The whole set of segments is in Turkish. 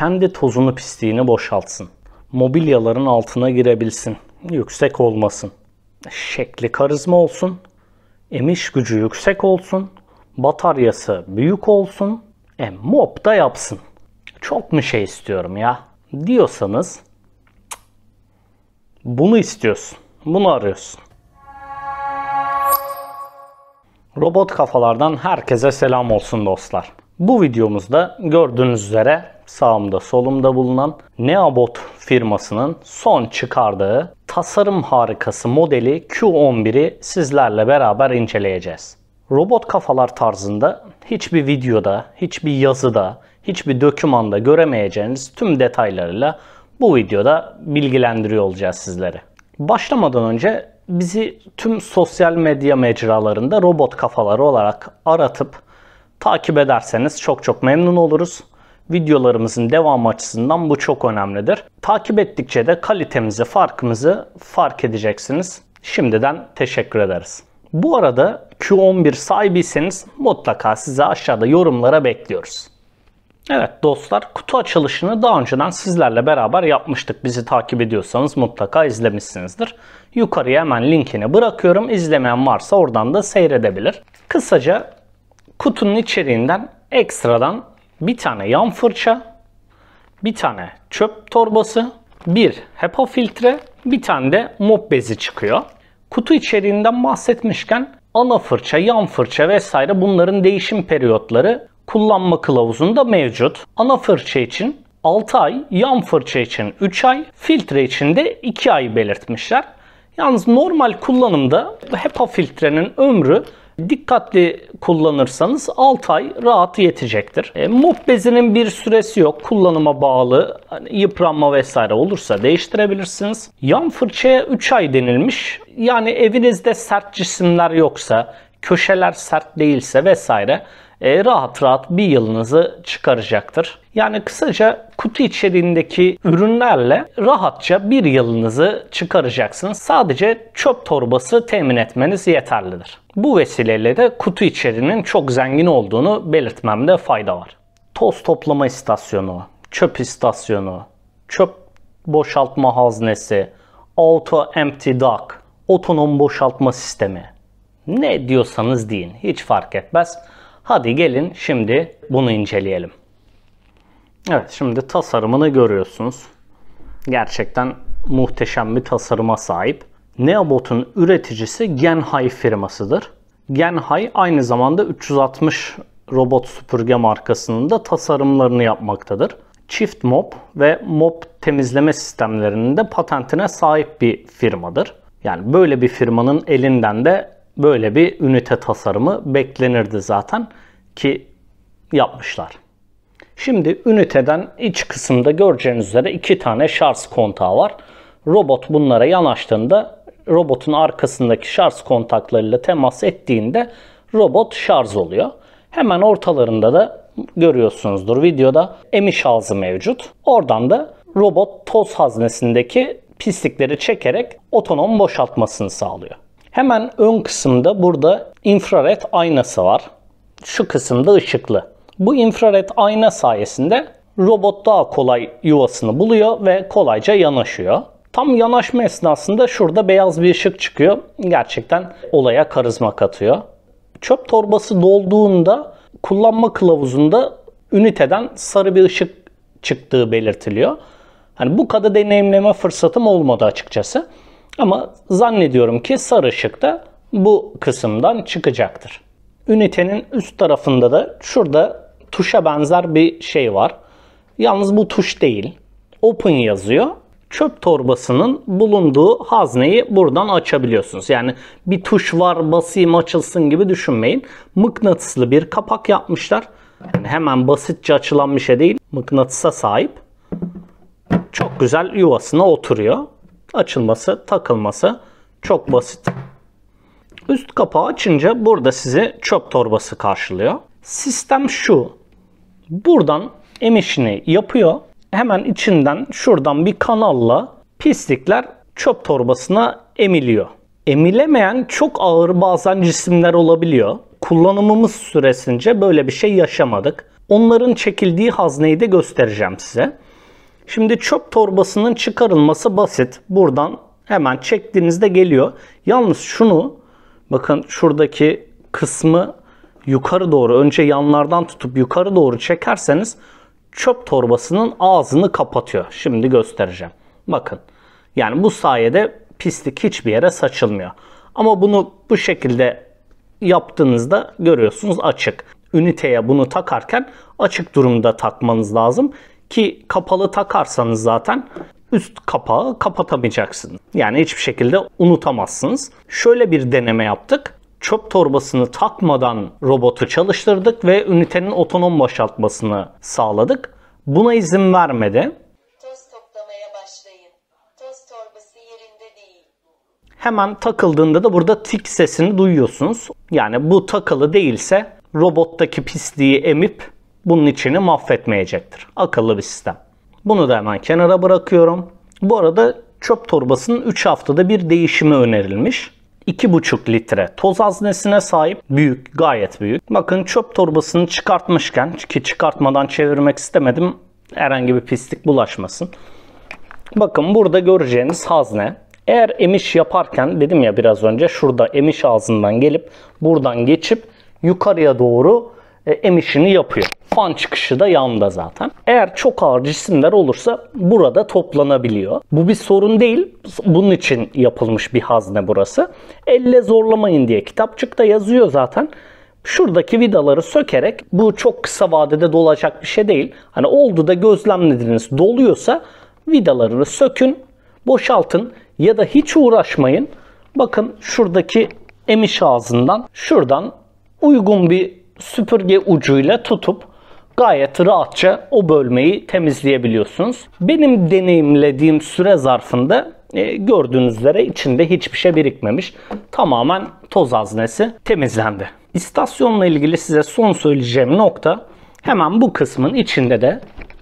kendi tozunu pisliğini boşaltsın. Mobilyaların altına girebilsin. Yüksek olmasın. Şekli karizma olsun. Emiş gücü yüksek olsun. Bataryası büyük olsun. E mop da yapsın. Çok mu şey istiyorum ya? Diyorsanız bunu istiyorsun. Bunu arıyorsun. Robot kafalardan herkese selam olsun dostlar. Bu videomuzda gördüğünüz üzere sağımda solumda bulunan Neabot firmasının son çıkardığı tasarım harikası modeli Q11'i sizlerle beraber inceleyeceğiz. Robot kafalar tarzında hiçbir videoda, hiçbir yazıda, hiçbir dokümanda göremeyeceğiniz tüm detaylarıyla bu videoda bilgilendiriyor olacağız sizleri. Başlamadan önce bizi tüm sosyal medya mecralarında robot kafaları olarak aratıp takip ederseniz çok çok memnun oluruz videolarımızın devamı açısından bu çok önemlidir. Takip ettikçe de kalitemizi, farkımızı fark edeceksiniz. Şimdiden teşekkür ederiz. Bu arada Q11 sahibiyseniz mutlaka size aşağıda yorumlara bekliyoruz. Evet dostlar kutu açılışını daha önceden sizlerle beraber yapmıştık. Bizi takip ediyorsanız mutlaka izlemişsinizdir. Yukarıya hemen linkini bırakıyorum. İzlemeyen varsa oradan da seyredebilir. Kısaca kutunun içeriğinden ekstradan bir tane yan fırça, bir tane çöp torbası, bir HEPA filtre, bir tane de mop bezi çıkıyor. Kutu içeriğinden bahsetmişken ana fırça, yan fırça vesaire bunların değişim periyotları kullanma kılavuzunda mevcut. Ana fırça için 6 ay, yan fırça için 3 ay, filtre için de 2 ay belirtmişler. Yalnız normal kullanımda HEPA filtrenin ömrü Dikkatli kullanırsanız 6 ay rahat yetecektir. E, mop bezinin bir süresi yok. Kullanıma bağlı hani yıpranma vesaire olursa değiştirebilirsiniz. Yan fırçaya 3 ay denilmiş. Yani evinizde sert cisimler yoksa, köşeler sert değilse vesaire e, rahat rahat bir yılınızı çıkaracaktır. Yani kısaca kutu içeriğindeki ürünlerle rahatça bir yılınızı çıkaracaksınız. Sadece çöp torbası temin etmeniz yeterlidir. Bu vesileyle de kutu içeriğinin çok zengin olduğunu belirtmemde fayda var. Toz toplama istasyonu, çöp istasyonu, çöp boşaltma haznesi, auto empty dock, otonom boşaltma sistemi. Ne diyorsanız deyin hiç fark etmez. Hadi gelin şimdi bunu inceleyelim. Evet şimdi tasarımını görüyorsunuz. Gerçekten muhteşem bir tasarıma sahip. Neobot'un üreticisi Genhai firmasıdır. Genhai aynı zamanda 360 robot süpürge markasının da tasarımlarını yapmaktadır. Çift mop ve mop temizleme sistemlerinin de patentine sahip bir firmadır. Yani böyle bir firmanın elinden de böyle bir ünite tasarımı beklenirdi zaten ki yapmışlar. Şimdi üniteden iç kısımda göreceğiniz üzere iki tane şarj kontağı var. Robot bunlara yanaştığında robotun arkasındaki şarj kontaklarıyla temas ettiğinde robot şarj oluyor. Hemen ortalarında da görüyorsunuzdur videoda emiş ağzı mevcut. Oradan da robot toz haznesindeki pislikleri çekerek otonom boşaltmasını sağlıyor. Hemen ön kısımda burada infrared aynası var. Şu kısımda ışıklı. Bu infrared ayna sayesinde robot daha kolay yuvasını buluyor ve kolayca yanaşıyor. Tam yanaşma esnasında şurada beyaz bir ışık çıkıyor. Gerçekten olaya karizma katıyor. Çöp torbası dolduğunda kullanma kılavuzunda üniteden sarı bir ışık çıktığı belirtiliyor. Hani bu kadar deneyimleme fırsatım olmadı açıkçası. Ama zannediyorum ki sarı ışık da bu kısımdan çıkacaktır. Ünitenin üst tarafında da şurada tuşa benzer bir şey var. Yalnız bu tuş değil. Open yazıyor. Çöp torbasının bulunduğu hazneyi buradan açabiliyorsunuz. Yani bir tuş var basayım açılsın gibi düşünmeyin. Mıknatıslı bir kapak yapmışlar. Yani hemen basitçe açılan bir şey değil. Mıknatısa sahip. Çok güzel yuvasına oturuyor. Açılması, takılması çok basit. Üst kapağı açınca burada sizi çöp torbası karşılıyor. Sistem şu. Buradan emişini yapıyor. Hemen içinden şuradan bir kanalla pislikler çöp torbasına emiliyor. Emilemeyen çok ağır bazen cisimler olabiliyor. Kullanımımız süresince böyle bir şey yaşamadık. Onların çekildiği hazneyi de göstereceğim size. Şimdi çöp torbasının çıkarılması basit. Buradan hemen çektiğinizde geliyor. Yalnız şunu bakın şuradaki kısmı yukarı doğru önce yanlardan tutup yukarı doğru çekerseniz çöp torbasının ağzını kapatıyor. Şimdi göstereceğim. Bakın yani bu sayede pislik hiçbir yere saçılmıyor. Ama bunu bu şekilde yaptığınızda görüyorsunuz açık. Üniteye bunu takarken açık durumda takmanız lazım. Ki kapalı takarsanız zaten üst kapağı kapatamayacaksınız. Yani hiçbir şekilde unutamazsınız. Şöyle bir deneme yaptık. Çöp torbasını takmadan robotu çalıştırdık ve ünitenin otonom boşaltmasını sağladık. Buna izin vermedi. hemen takıldığında da burada tik sesini duyuyorsunuz. Yani bu takılı değilse robottaki pisliği emip bunun içini mahvetmeyecektir. Akıllı bir sistem. Bunu da hemen kenara bırakıyorum. Bu arada çöp torbasının 3 haftada bir değişimi önerilmiş. 2,5 litre toz haznesine sahip. Büyük, gayet büyük. Bakın çöp torbasını çıkartmışken ki çıkartmadan çevirmek istemedim. Herhangi bir pislik bulaşmasın. Bakın burada göreceğiniz hazne. Eğer emiş yaparken dedim ya biraz önce şurada emiş ağzından gelip buradan geçip yukarıya doğru e, Emişini yapıyor. Fan çıkışı da yanda zaten. Eğer çok ağır cisimler olursa burada toplanabiliyor. Bu bir sorun değil. Bunun için yapılmış bir hazne burası. Elle zorlamayın diye kitapçıkta yazıyor zaten. Şuradaki vidaları sökerek bu çok kısa vadede dolacak bir şey değil. Hani oldu da gözlemlediniz doluyorsa vidalarını sökün, boşaltın ya da hiç uğraşmayın. Bakın şuradaki emiş ağzından şuradan uygun bir süpürge ucuyla tutup gayet rahatça o bölmeyi temizleyebiliyorsunuz. Benim deneyimlediğim süre zarfında e, gördüğünüz üzere içinde hiçbir şey birikmemiş. Tamamen toz haznesi temizlendi. İstasyonla ilgili size son söyleyeceğim nokta hemen bu kısmın içinde de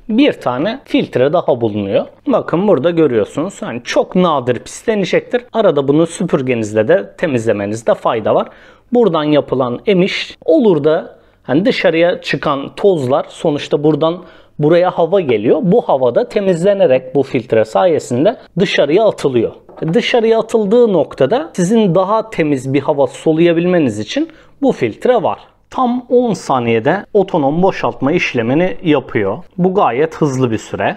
bir tane filtre daha bulunuyor. Bakın burada görüyorsunuz. yani çok nadir pislenecektir. Arada bunu süpürgenizle de temizlemenizde fayda var buradan yapılan emiş olur da hani dışarıya çıkan tozlar sonuçta buradan buraya hava geliyor. Bu havada temizlenerek bu filtre sayesinde dışarıya atılıyor. Dışarıya atıldığı noktada sizin daha temiz bir hava soluyabilmeniz için bu filtre var. Tam 10 saniyede otonom boşaltma işlemini yapıyor. Bu gayet hızlı bir süre.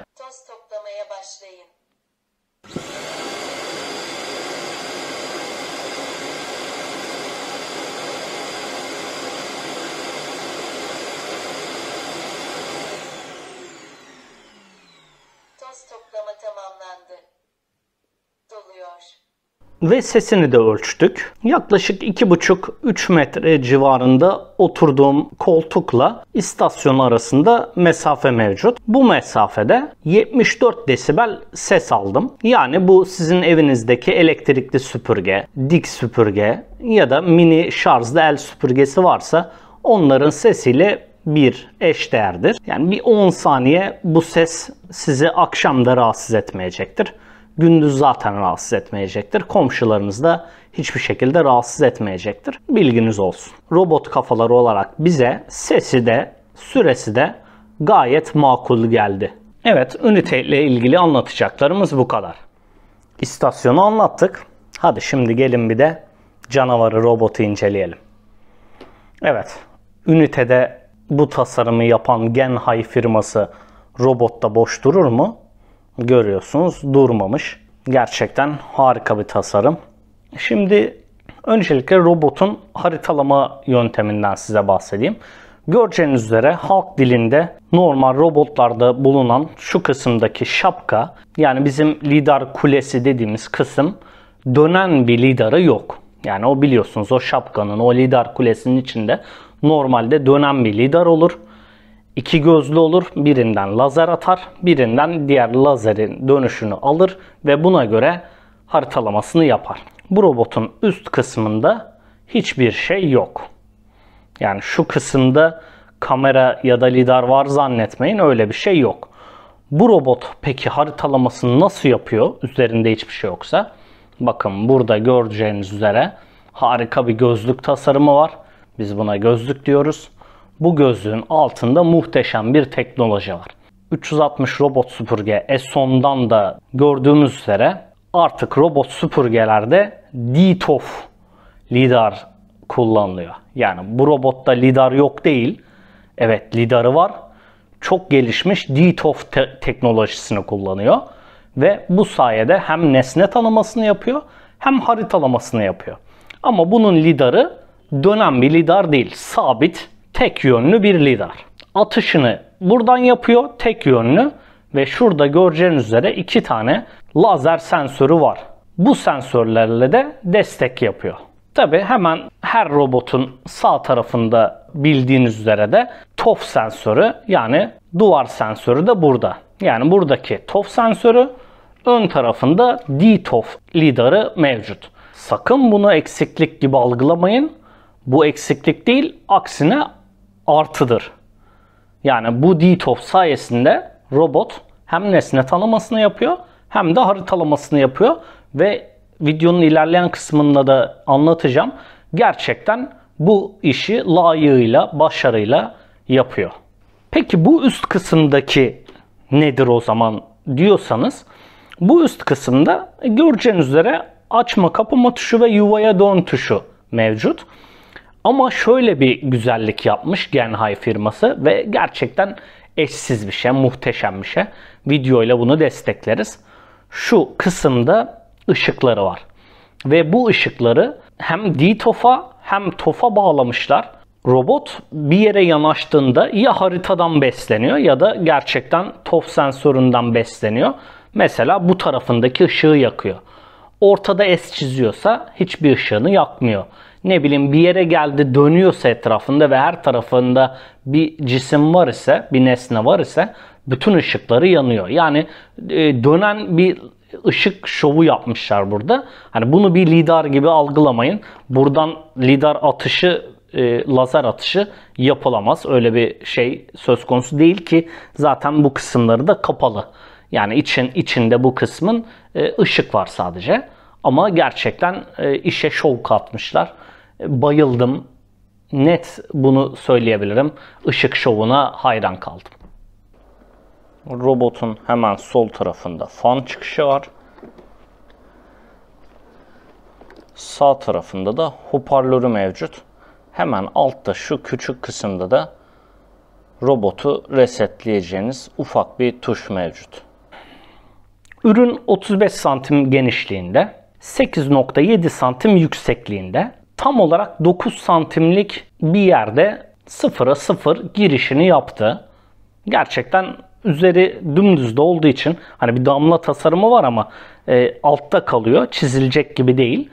ve sesini de ölçtük. Yaklaşık 2,5-3 metre civarında oturduğum koltukla istasyon arasında mesafe mevcut. Bu mesafede 74 desibel ses aldım. Yani bu sizin evinizdeki elektrikli süpürge, dik süpürge ya da mini şarjlı el süpürgesi varsa onların sesiyle bir eş değerdir. Yani bir 10 saniye bu ses sizi akşamda rahatsız etmeyecektir gündüz zaten rahatsız etmeyecektir. Komşularınız da hiçbir şekilde rahatsız etmeyecektir. Bilginiz olsun. Robot kafaları olarak bize sesi de süresi de gayet makul geldi. Evet, üniteyle ilgili anlatacaklarımız bu kadar. İstasyonu anlattık. Hadi şimdi gelin bir de canavarı robotu inceleyelim. Evet, ünitede bu tasarımı yapan Genhay firması robotta boş durur mu? görüyorsunuz durmamış. Gerçekten harika bir tasarım. Şimdi öncelikle robotun haritalama yönteminden size bahsedeyim. Göreceğiniz üzere halk dilinde normal robotlarda bulunan şu kısımdaki şapka yani bizim lidar kulesi dediğimiz kısım dönen bir lidarı yok. Yani o biliyorsunuz o şapkanın o lidar kulesinin içinde normalde dönen bir lidar olur. İki gözlü olur. Birinden lazer atar, birinden diğer lazerin dönüşünü alır ve buna göre haritalamasını yapar. Bu robotun üst kısmında hiçbir şey yok. Yani şu kısımda kamera ya da lidar var zannetmeyin öyle bir şey yok. Bu robot peki haritalamasını nasıl yapıyor üzerinde hiçbir şey yoksa? Bakın burada gördüğünüz üzere harika bir gözlük tasarımı var. Biz buna gözlük diyoruz. Bu gözlüğün altında muhteşem bir teknoloji var. 360 robot süpürge Esson'dan da gördüğümüz üzere artık robot süpürgelerde DTOF lidar kullanılıyor. Yani bu robotta lidar yok değil. Evet lidarı var. Çok gelişmiş DTOF te- teknolojisini kullanıyor. Ve bu sayede hem nesne tanımasını yapıyor hem haritalamasını yapıyor. Ama bunun lidarı dönen bir lidar değil. Sabit tek yönlü bir lidar. Atışını buradan yapıyor tek yönlü ve şurada göreceğiniz üzere iki tane lazer sensörü var. Bu sensörlerle de destek yapıyor. Tabi hemen her robotun sağ tarafında bildiğiniz üzere de TOF sensörü yani duvar sensörü de burada. Yani buradaki TOF sensörü ön tarafında DTOF lidarı mevcut. Sakın bunu eksiklik gibi algılamayın. Bu eksiklik değil aksine artıdır. Yani bu DTOF sayesinde robot hem nesne tanımasını yapıyor hem de haritalamasını yapıyor ve videonun ilerleyen kısmında da anlatacağım. Gerçekten bu işi layığıyla, başarıyla yapıyor. Peki bu üst kısımdaki nedir o zaman diyorsanız bu üst kısımda göreceğiniz üzere açma kapama tuşu ve yuvaya dön tuşu mevcut. Ama şöyle bir güzellik yapmış Genhai firması ve gerçekten eşsiz bir şey, muhteşem bir şey. Videoyla bunu destekleriz. Şu kısımda ışıkları var. Ve bu ışıkları hem D-TOF'a hem TOF'a bağlamışlar. Robot bir yere yanaştığında ya haritadan besleniyor ya da gerçekten TOF sensöründen besleniyor. Mesela bu tarafındaki ışığı yakıyor. Ortada S çiziyorsa hiçbir ışığını yakmıyor ne bileyim bir yere geldi dönüyorsa etrafında ve her tarafında bir cisim var ise, bir nesne var ise bütün ışıkları yanıyor. Yani e, dönen bir ışık şovu yapmışlar burada. Hani bunu bir lidar gibi algılamayın. Buradan lidar atışı e, lazer atışı yapılamaz. Öyle bir şey söz konusu değil ki zaten bu kısımları da kapalı. Yani için içinde bu kısmın e, ışık var sadece. Ama gerçekten e, işe şov katmışlar bayıldım. Net bunu söyleyebilirim. Işık şovuna hayran kaldım. Robotun hemen sol tarafında fan çıkışı var. Sağ tarafında da hoparlörü mevcut. Hemen altta şu küçük kısımda da robotu resetleyeceğiniz ufak bir tuş mevcut. Ürün 35 santim genişliğinde, 8.7 santim yüksekliğinde tam olarak 9 santimlik bir yerde sıfıra sıfır girişini yaptı. Gerçekten üzeri dümdüz de olduğu için hani bir damla tasarımı var ama e, altta kalıyor. Çizilecek gibi değil.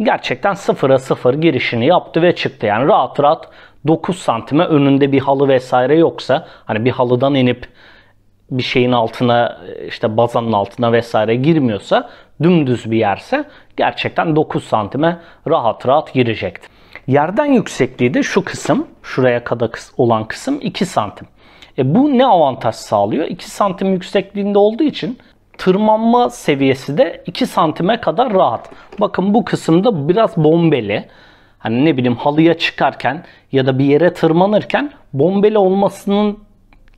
Gerçekten sıfıra sıfır girişini yaptı ve çıktı. Yani rahat rahat 9 santime önünde bir halı vesaire yoksa hani bir halıdan inip bir şeyin altına işte bazanın altına vesaire girmiyorsa dümdüz bir yerse gerçekten 9 santime rahat rahat girecekti. Yerden yüksekliği de şu kısım şuraya kadar olan kısım 2 santim. E bu ne avantaj sağlıyor? 2 santim yüksekliğinde olduğu için tırmanma seviyesi de 2 santime kadar rahat. Bakın bu kısımda biraz bombeli. Hani ne bileyim halıya çıkarken ya da bir yere tırmanırken bombeli olmasının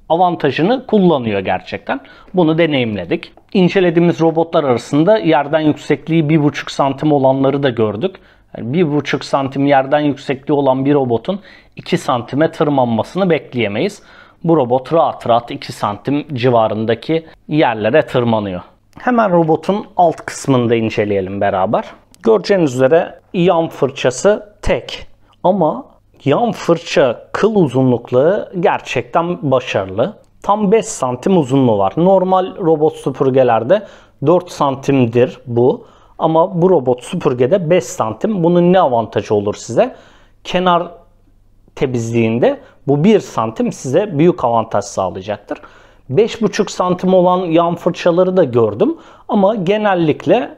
avantajını kullanıyor gerçekten. Bunu deneyimledik. İncelediğimiz robotlar arasında yerden yüksekliği 1,5 santim olanları da gördük. Yani 1,5 santim yerden yüksekliği olan bir robotun 2 santime tırmanmasını bekleyemeyiz. Bu robot rahat rahat 2 santim civarındaki yerlere tırmanıyor. Hemen robotun alt kısmını da inceleyelim beraber. Göreceğiniz üzere yan fırçası tek ama Yan fırça kıl uzunlukları gerçekten başarılı. Tam 5 santim uzunluğu var. Normal robot süpürgelerde 4 santimdir bu. Ama bu robot süpürgede 5 santim. Bunun ne avantajı olur size? Kenar temizliğinde bu 1 santim size büyük avantaj sağlayacaktır. 5,5 santim olan yan fırçaları da gördüm. Ama genellikle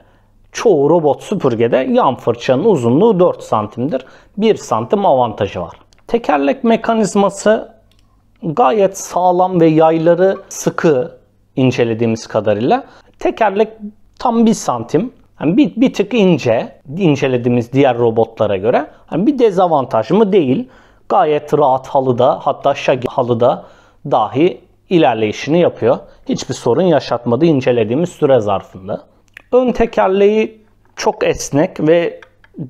Çoğu robot süpürgede yan fırçanın uzunluğu 4 santimdir. 1 santim avantajı var. Tekerlek mekanizması gayet sağlam ve yayları sıkı incelediğimiz kadarıyla. Tekerlek tam 1 santim. Yani bir, bir tık ince incelediğimiz diğer robotlara göre. Yani bir dezavantaj mı değil. Gayet rahat halıda hatta şagi halıda dahi ilerleyişini yapıyor. Hiçbir sorun yaşatmadı incelediğimiz süre zarfında. Ön tekerleği çok esnek ve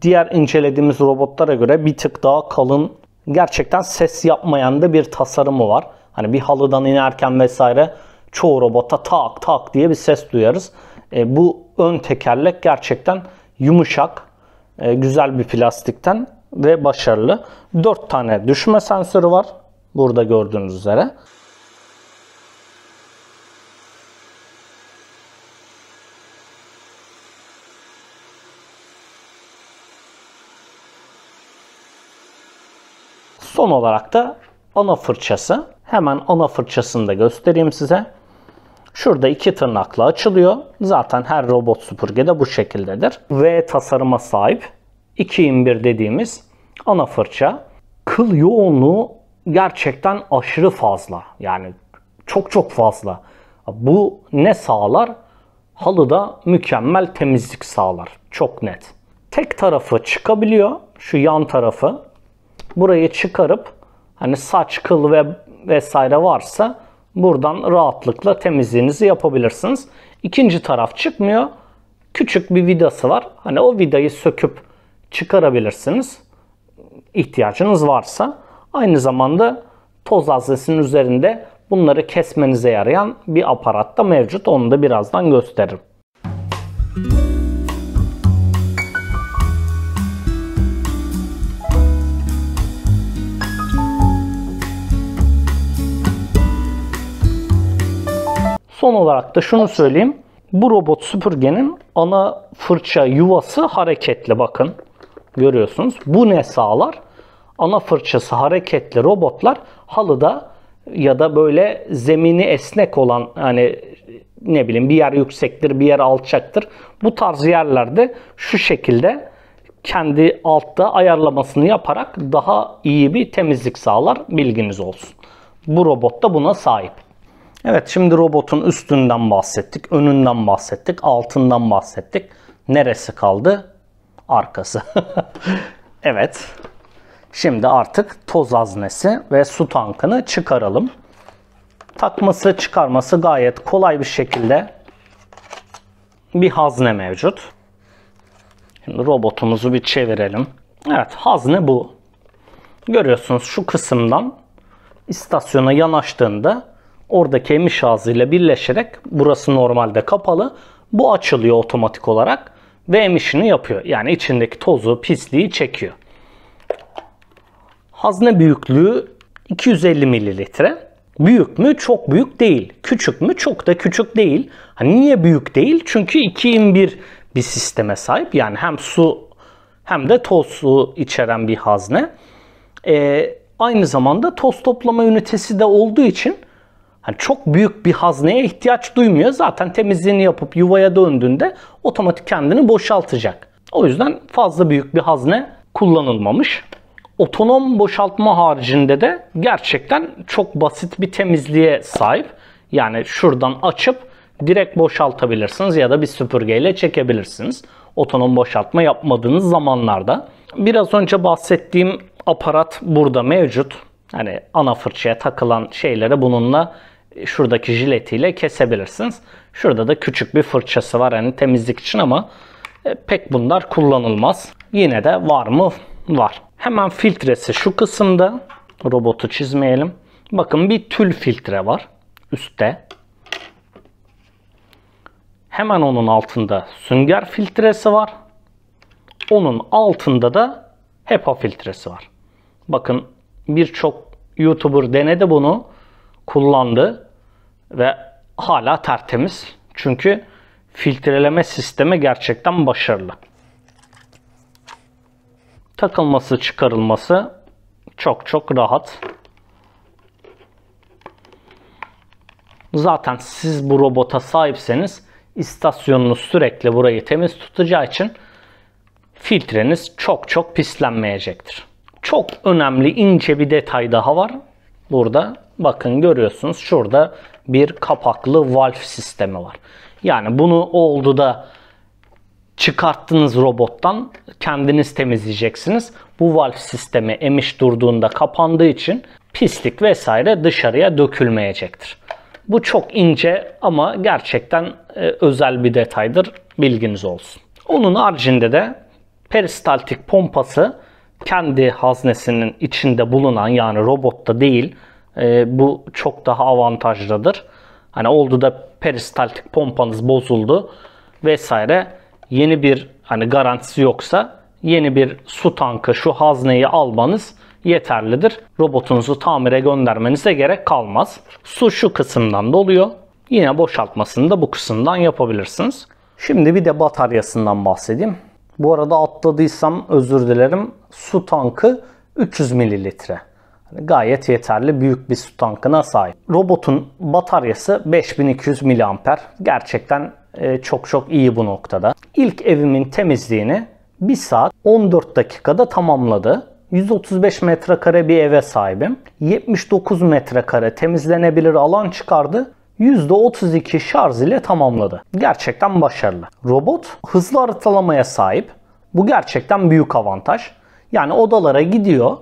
diğer incelediğimiz robotlara göre bir tık daha kalın. Gerçekten ses yapmayan da bir tasarımı var. Hani bir halıdan inerken vesaire çoğu robota tak tak diye bir ses duyarız. E, bu ön tekerlek gerçekten yumuşak, e, güzel bir plastikten ve başarılı. 4 tane düşme sensörü var burada gördüğünüz üzere. Son olarak da ana fırçası. Hemen ana fırçasını da göstereyim size. Şurada iki tırnakla açılıyor. Zaten her robot süpürge de bu şekildedir. V tasarıma sahip 2 in 1 dediğimiz ana fırça. Kıl yoğunluğu gerçekten aşırı fazla. Yani çok çok fazla. Bu ne sağlar? Halıda mükemmel temizlik sağlar. Çok net. Tek tarafı çıkabiliyor. Şu yan tarafı burayı çıkarıp hani saç, kıl ve vesaire varsa buradan rahatlıkla temizliğinizi yapabilirsiniz. İkinci taraf çıkmıyor. Küçük bir vidası var. Hani o vidayı söküp çıkarabilirsiniz. İhtiyacınız varsa. Aynı zamanda toz haznesinin üzerinde bunları kesmenize yarayan bir aparat da mevcut. Onu da birazdan gösteririm. Son olarak da şunu söyleyeyim. Bu robot süpürgenin ana fırça yuvası hareketli bakın. Görüyorsunuz. Bu ne sağlar? Ana fırçası hareketli robotlar halıda ya da böyle zemini esnek olan hani ne bileyim bir yer yüksektir bir yer alçaktır. Bu tarz yerlerde şu şekilde kendi altta ayarlamasını yaparak daha iyi bir temizlik sağlar bilginiz olsun. Bu robot da buna sahip. Evet şimdi robotun üstünden bahsettik, önünden bahsettik, altından bahsettik. Neresi kaldı? Arkası. evet. Şimdi artık toz haznesi ve su tankını çıkaralım. Takması çıkarması gayet kolay bir şekilde bir hazne mevcut. Şimdi robotumuzu bir çevirelim. Evet hazne bu. Görüyorsunuz şu kısımdan istasyona yanaştığında oradaki emiş ağzıyla birleşerek burası normalde kapalı. Bu açılıyor otomatik olarak ve emişini yapıyor. Yani içindeki tozu, pisliği çekiyor. Hazne büyüklüğü 250 mililitre. Büyük mü? Çok büyük değil. Küçük mü? Çok da küçük değil. Hani niye büyük değil? Çünkü 2 in 1 bir sisteme sahip. Yani hem su hem de toz su içeren bir hazne. Ee, aynı zamanda toz toplama ünitesi de olduğu için yani çok büyük bir hazneye ihtiyaç duymuyor. Zaten temizliğini yapıp yuvaya döndüğünde otomatik kendini boşaltacak. O yüzden fazla büyük bir hazne kullanılmamış. Otonom boşaltma haricinde de gerçekten çok basit bir temizliğe sahip. Yani şuradan açıp direkt boşaltabilirsiniz ya da bir süpürgeyle çekebilirsiniz. Otonom boşaltma yapmadığınız zamanlarda. Biraz önce bahsettiğim aparat burada mevcut. Hani ana fırçaya takılan şeylere bununla e, şuradaki jiletiyle kesebilirsiniz. Şurada da küçük bir fırçası var yani temizlik için ama e, pek bunlar kullanılmaz. Yine de var mı? Var. Hemen filtresi şu kısımda. Robotu çizmeyelim. Bakın bir tül filtre var üstte. Hemen onun altında sünger filtresi var. Onun altında da HEPA filtresi var. Bakın birçok YouTuber denedi bunu kullandı ve hala tertemiz. Çünkü filtreleme sistemi gerçekten başarılı. Takılması, çıkarılması çok çok rahat. Zaten siz bu robota sahipseniz istasyonunuz sürekli burayı temiz tutacağı için filtreniz çok çok pislenmeyecektir. Çok önemli ince bir detay daha var. Burada Bakın görüyorsunuz şurada bir kapaklı valve sistemi var. Yani bunu oldu da çıkarttınız robottan kendiniz temizleyeceksiniz. Bu valve sistemi emiş durduğunda kapandığı için pislik vesaire dışarıya dökülmeyecektir. Bu çok ince ama gerçekten e, özel bir detaydır. Bilginiz olsun. Onun haricinde de peristaltik pompası kendi haznesinin içinde bulunan yani robotta değil e, bu çok daha avantajlıdır. Hani oldu da peristaltik pompanız bozuldu vesaire. Yeni bir hani garantisi yoksa yeni bir su tankı şu hazneyi almanız yeterlidir. Robotunuzu tamire göndermenize gerek kalmaz. Su şu kısımdan doluyor. Yine boşaltmasını da bu kısımdan yapabilirsiniz. Şimdi bir de bataryasından bahsedeyim. Bu arada atladıysam özür dilerim. Su tankı 300 mililitre. Hani gayet yeterli büyük bir su tankına sahip. Robotun bataryası 5200 mAh. Gerçekten e, çok çok iyi bu noktada. İlk evimin temizliğini 1 saat 14 dakikada tamamladı. 135 metrekare bir eve sahibim. 79 metrekare temizlenebilir alan çıkardı. %32 şarj ile tamamladı. Gerçekten başarılı. Robot hızlı haritalamaya sahip. Bu gerçekten büyük avantaj. Yani odalara gidiyor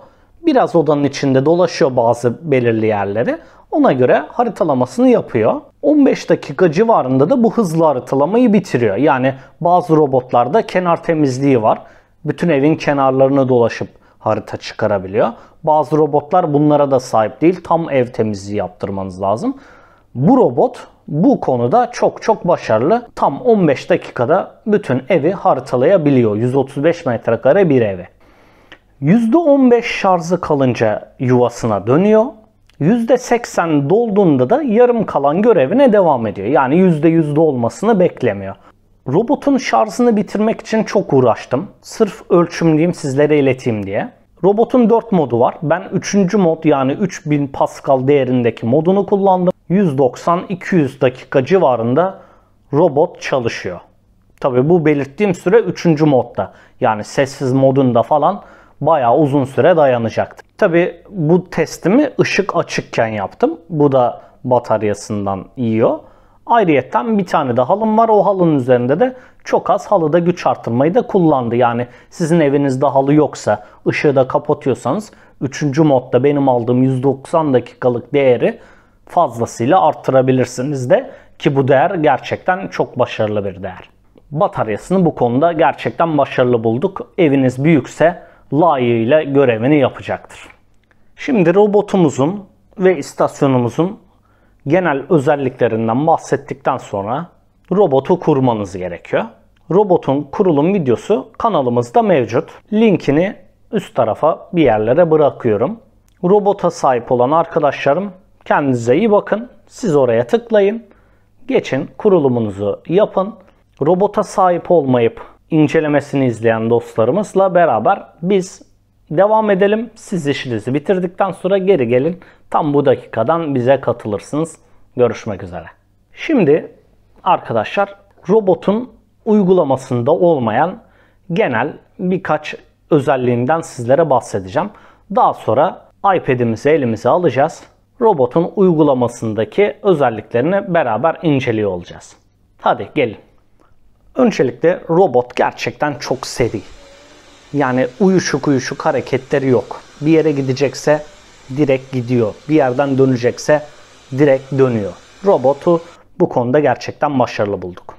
biraz odanın içinde dolaşıyor bazı belirli yerleri. Ona göre haritalamasını yapıyor. 15 dakika civarında da bu hızlı haritalamayı bitiriyor. Yani bazı robotlarda kenar temizliği var. Bütün evin kenarlarını dolaşıp harita çıkarabiliyor. Bazı robotlar bunlara da sahip değil. Tam ev temizliği yaptırmanız lazım. Bu robot bu konuda çok çok başarılı. Tam 15 dakikada bütün evi haritalayabiliyor. 135 metrekare bir evi. %15 şarjı kalınca yuvasına dönüyor. %80 dolduğunda da yarım kalan görevine devam ediyor. Yani %100'de dolmasını beklemiyor. Robotun şarjını bitirmek için çok uğraştım. Sırf ölçümleyeyim sizlere ileteyim diye. Robotun 4 modu var. Ben 3. mod yani 3000 Pascal değerindeki modunu kullandım. 190-200 dakika civarında robot çalışıyor. Tabi bu belirttiğim süre 3. modda. Yani sessiz modunda falan bayağı uzun süre dayanacaktı. Tabi bu testimi ışık açıkken yaptım. Bu da bataryasından yiyor. Ayrıyetten bir tane de halım var. O halının üzerinde de çok az halıda güç arttırmayı da kullandı. Yani sizin evinizde halı yoksa ışığı da kapatıyorsanız 3. modda benim aldığım 190 dakikalık değeri fazlasıyla arttırabilirsiniz de ki bu değer gerçekten çok başarılı bir değer. Bataryasını bu konuda gerçekten başarılı bulduk. Eviniz büyükse layığıyla görevini yapacaktır. Şimdi robotumuzun ve istasyonumuzun genel özelliklerinden bahsettikten sonra robotu kurmanız gerekiyor. Robotun kurulum videosu kanalımızda mevcut. Linkini üst tarafa bir yerlere bırakıyorum. Robota sahip olan arkadaşlarım kendinize iyi bakın. Siz oraya tıklayın. Geçin kurulumunuzu yapın. Robota sahip olmayıp incelemesini izleyen dostlarımızla beraber biz devam edelim. Siz işinizi bitirdikten sonra geri gelin. Tam bu dakikadan bize katılırsınız. Görüşmek üzere. Şimdi arkadaşlar robotun uygulamasında olmayan genel birkaç özelliğinden sizlere bahsedeceğim. Daha sonra iPad'imizi elimize alacağız. Robotun uygulamasındaki özelliklerini beraber inceliyor olacağız. Hadi gelin. Öncelikle robot gerçekten çok seri. Yani uyuşuk uyuşuk hareketleri yok. Bir yere gidecekse direkt gidiyor. Bir yerden dönecekse direkt dönüyor. Robotu bu konuda gerçekten başarılı bulduk.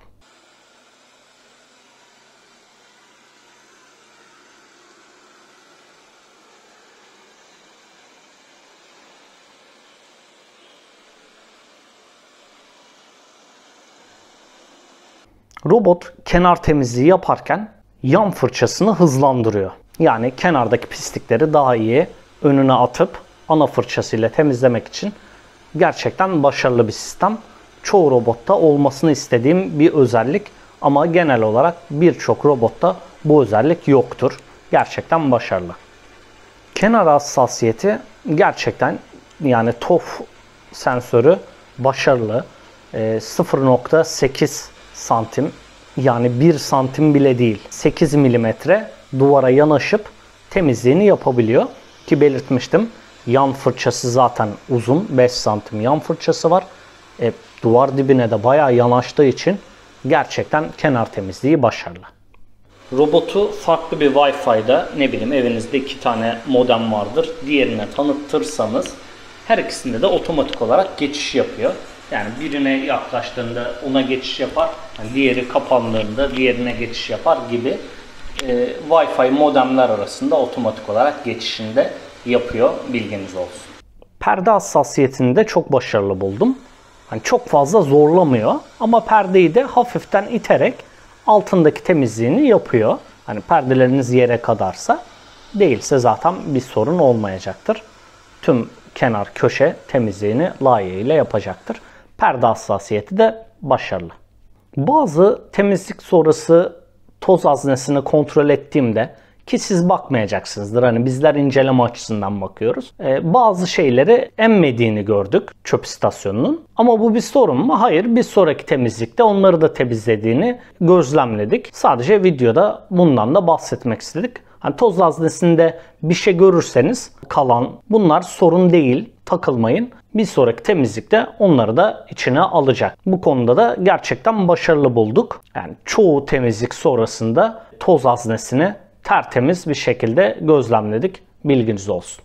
robot kenar temizliği yaparken yan fırçasını hızlandırıyor. Yani kenardaki pislikleri daha iyi önüne atıp ana fırçasıyla temizlemek için gerçekten başarılı bir sistem. Çoğu robotta olmasını istediğim bir özellik ama genel olarak birçok robotta bu özellik yoktur. Gerçekten başarılı. Kenar hassasiyeti gerçekten yani TOF sensörü başarılı. 0.8 ee, santim yani 1 santim bile değil 8 milimetre duvara yanaşıp temizliğini yapabiliyor. Ki belirtmiştim yan fırçası zaten uzun 5 santim yan fırçası var. E, duvar dibine de bayağı yanaştığı için gerçekten kenar temizliği başarılı. Robotu farklı bir Wi-Fi'da ne bileyim evinizde iki tane modem vardır. Diğerine tanıtırsanız her ikisinde de otomatik olarak geçiş yapıyor. Yani birine yaklaştığında ona geçiş yapar, diğeri kapandığında diğerine geçiş yapar gibi e, Wi-Fi modemler arasında otomatik olarak geçişinde yapıyor bilginiz olsun. Perde hassasiyetini de çok başarılı buldum. Hani çok fazla zorlamıyor ama perdeyi de hafiften iterek altındaki temizliğini yapıyor. Hani perdeleriniz yere kadarsa değilse zaten bir sorun olmayacaktır. Tüm kenar köşe temizliğini layığıyla yapacaktır. Perde hassasiyeti de başarılı. Bazı temizlik sonrası toz haznesini kontrol ettiğimde ki siz bakmayacaksınızdır. Hani bizler inceleme açısından bakıyoruz. Ee, bazı şeyleri emmediğini gördük çöp istasyonunun. Ama bu bir sorun mu? Hayır. Bir sonraki temizlikte onları da temizlediğini gözlemledik. Sadece videoda bundan da bahsetmek istedik. Hani toz haznesinde bir şey görürseniz kalan bunlar sorun değil takılmayın. Bir sonraki temizlikte onları da içine alacak. Bu konuda da gerçekten başarılı bulduk. Yani çoğu temizlik sonrasında toz haznesini tertemiz bir şekilde gözlemledik. Bilginiz olsun.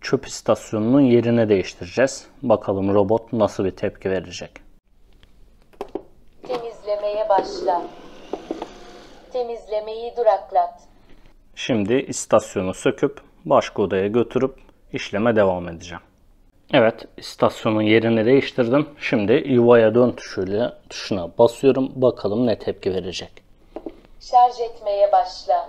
Çöp istasyonunun yerine değiştireceğiz. Bakalım robot nasıl bir tepki verecek. Temizlemeye başla. Temizlemeyi duraklat. Şimdi istasyonu söküp başka odaya götürüp işleme devam edeceğim. Evet istasyonun yerini değiştirdim. Şimdi yuvaya dön tuşuyla tuşuna basıyorum. Bakalım ne tepki verecek. Şarj etmeye başla.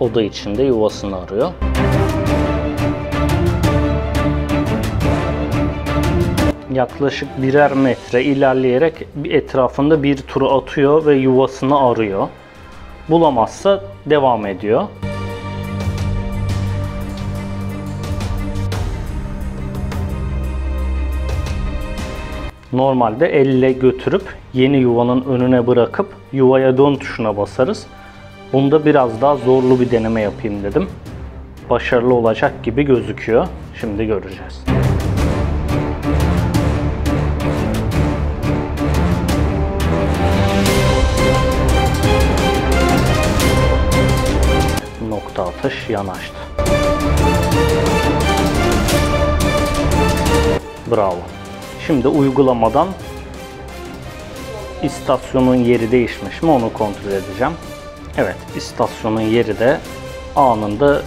Oda içinde yuvasını arıyor. yaklaşık birer metre ilerleyerek etrafında bir tur atıyor ve yuvasını arıyor. Bulamazsa devam ediyor. Normalde elle götürüp yeni yuvanın önüne bırakıp yuvaya dön tuşuna basarız. Bunda biraz daha zorlu bir deneme yapayım dedim. Başarılı olacak gibi gözüküyor. Şimdi göreceğiz. artış yanaşdı. Bravo. Şimdi uygulamadan istasyonun yeri değişmiş mi onu kontrol edeceğim. Evet, istasyonun yeri de anında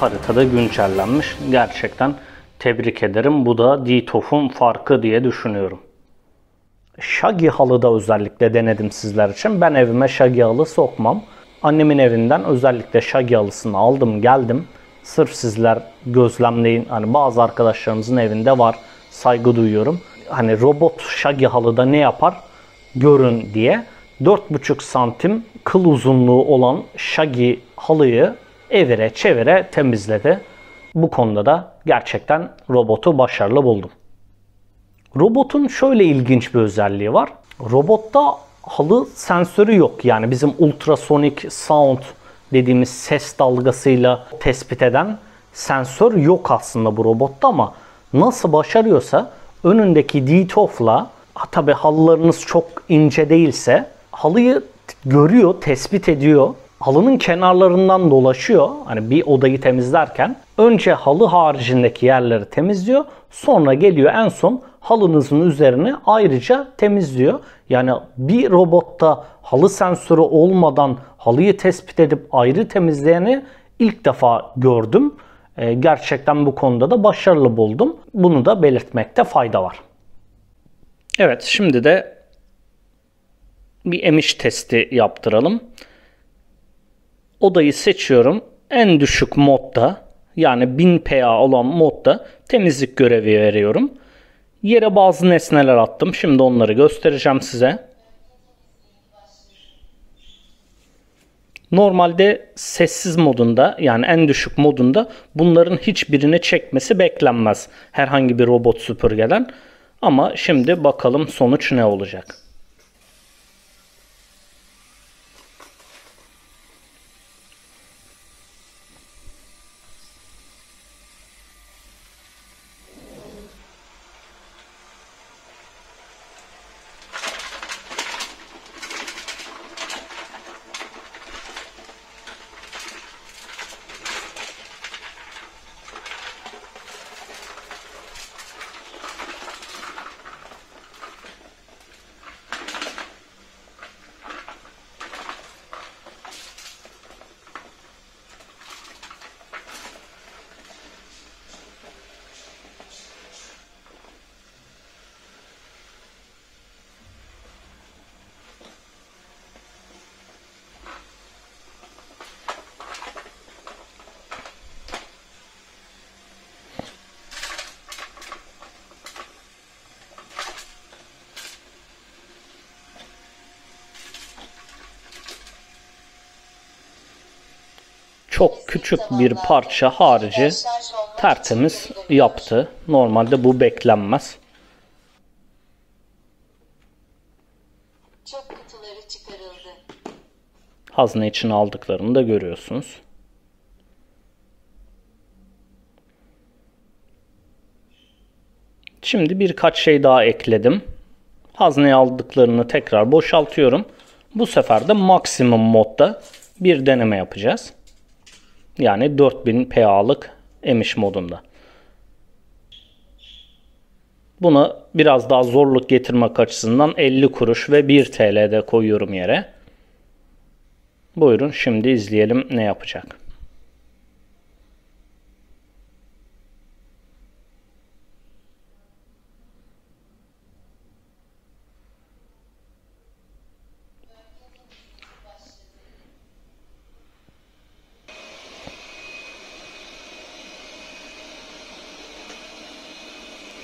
haritada güncellenmiş. Gerçekten tebrik ederim. Bu da DTOF'un farkı diye düşünüyorum. Shaggy halı da özellikle denedim sizler için. Ben evime Shaggy halı sokmam. Annemin evinden özellikle şagi aldım geldim. Sırf sizler gözlemleyin. Hani bazı arkadaşlarımızın evinde var. Saygı duyuyorum. Hani robot şagi halıda ne yapar? Görün diye. 4,5 santim kıl uzunluğu olan şagi halıyı evire çevire temizledi. Bu konuda da gerçekten robotu başarılı buldum. Robotun şöyle ilginç bir özelliği var. Robotta halı sensörü yok. Yani bizim ultrasonik sound dediğimiz ses dalgasıyla tespit eden sensör yok aslında bu robotta ama nasıl başarıyorsa önündeki DTOF'la tabi halılarınız çok ince değilse halıyı görüyor, tespit ediyor. Halının kenarlarından dolaşıyor. Hani bir odayı temizlerken önce halı haricindeki yerleri temizliyor. Sonra geliyor en son halınızın üzerine ayrıca temizliyor. Yani bir robotta halı sensörü olmadan halıyı tespit edip ayrı temizleyeni ilk defa gördüm. Ee, gerçekten bu konuda da başarılı buldum. Bunu da belirtmekte fayda var. Evet şimdi de bir emiş testi yaptıralım. Odayı seçiyorum. En düşük modda yani 1000 PA olan modda temizlik görevi veriyorum. Yere bazı nesneler attım. Şimdi onları göstereceğim size. Normalde sessiz modunda yani en düşük modunda bunların hiçbirini çekmesi beklenmez herhangi bir robot süpürgeden. Ama şimdi bakalım sonuç ne olacak. küçük bir parça harici tertemiz yaptı. Normalde bu beklenmez. Hazne için aldıklarını da görüyorsunuz. Şimdi birkaç şey daha ekledim. Hazneye aldıklarını tekrar boşaltıyorum. Bu sefer de maksimum modda bir deneme yapacağız. Yani 4000 PA'lık emiş modunda. Buna biraz daha zorluk getirmek açısından 50 kuruş ve 1 TL'de koyuyorum yere. Buyurun şimdi izleyelim ne yapacak.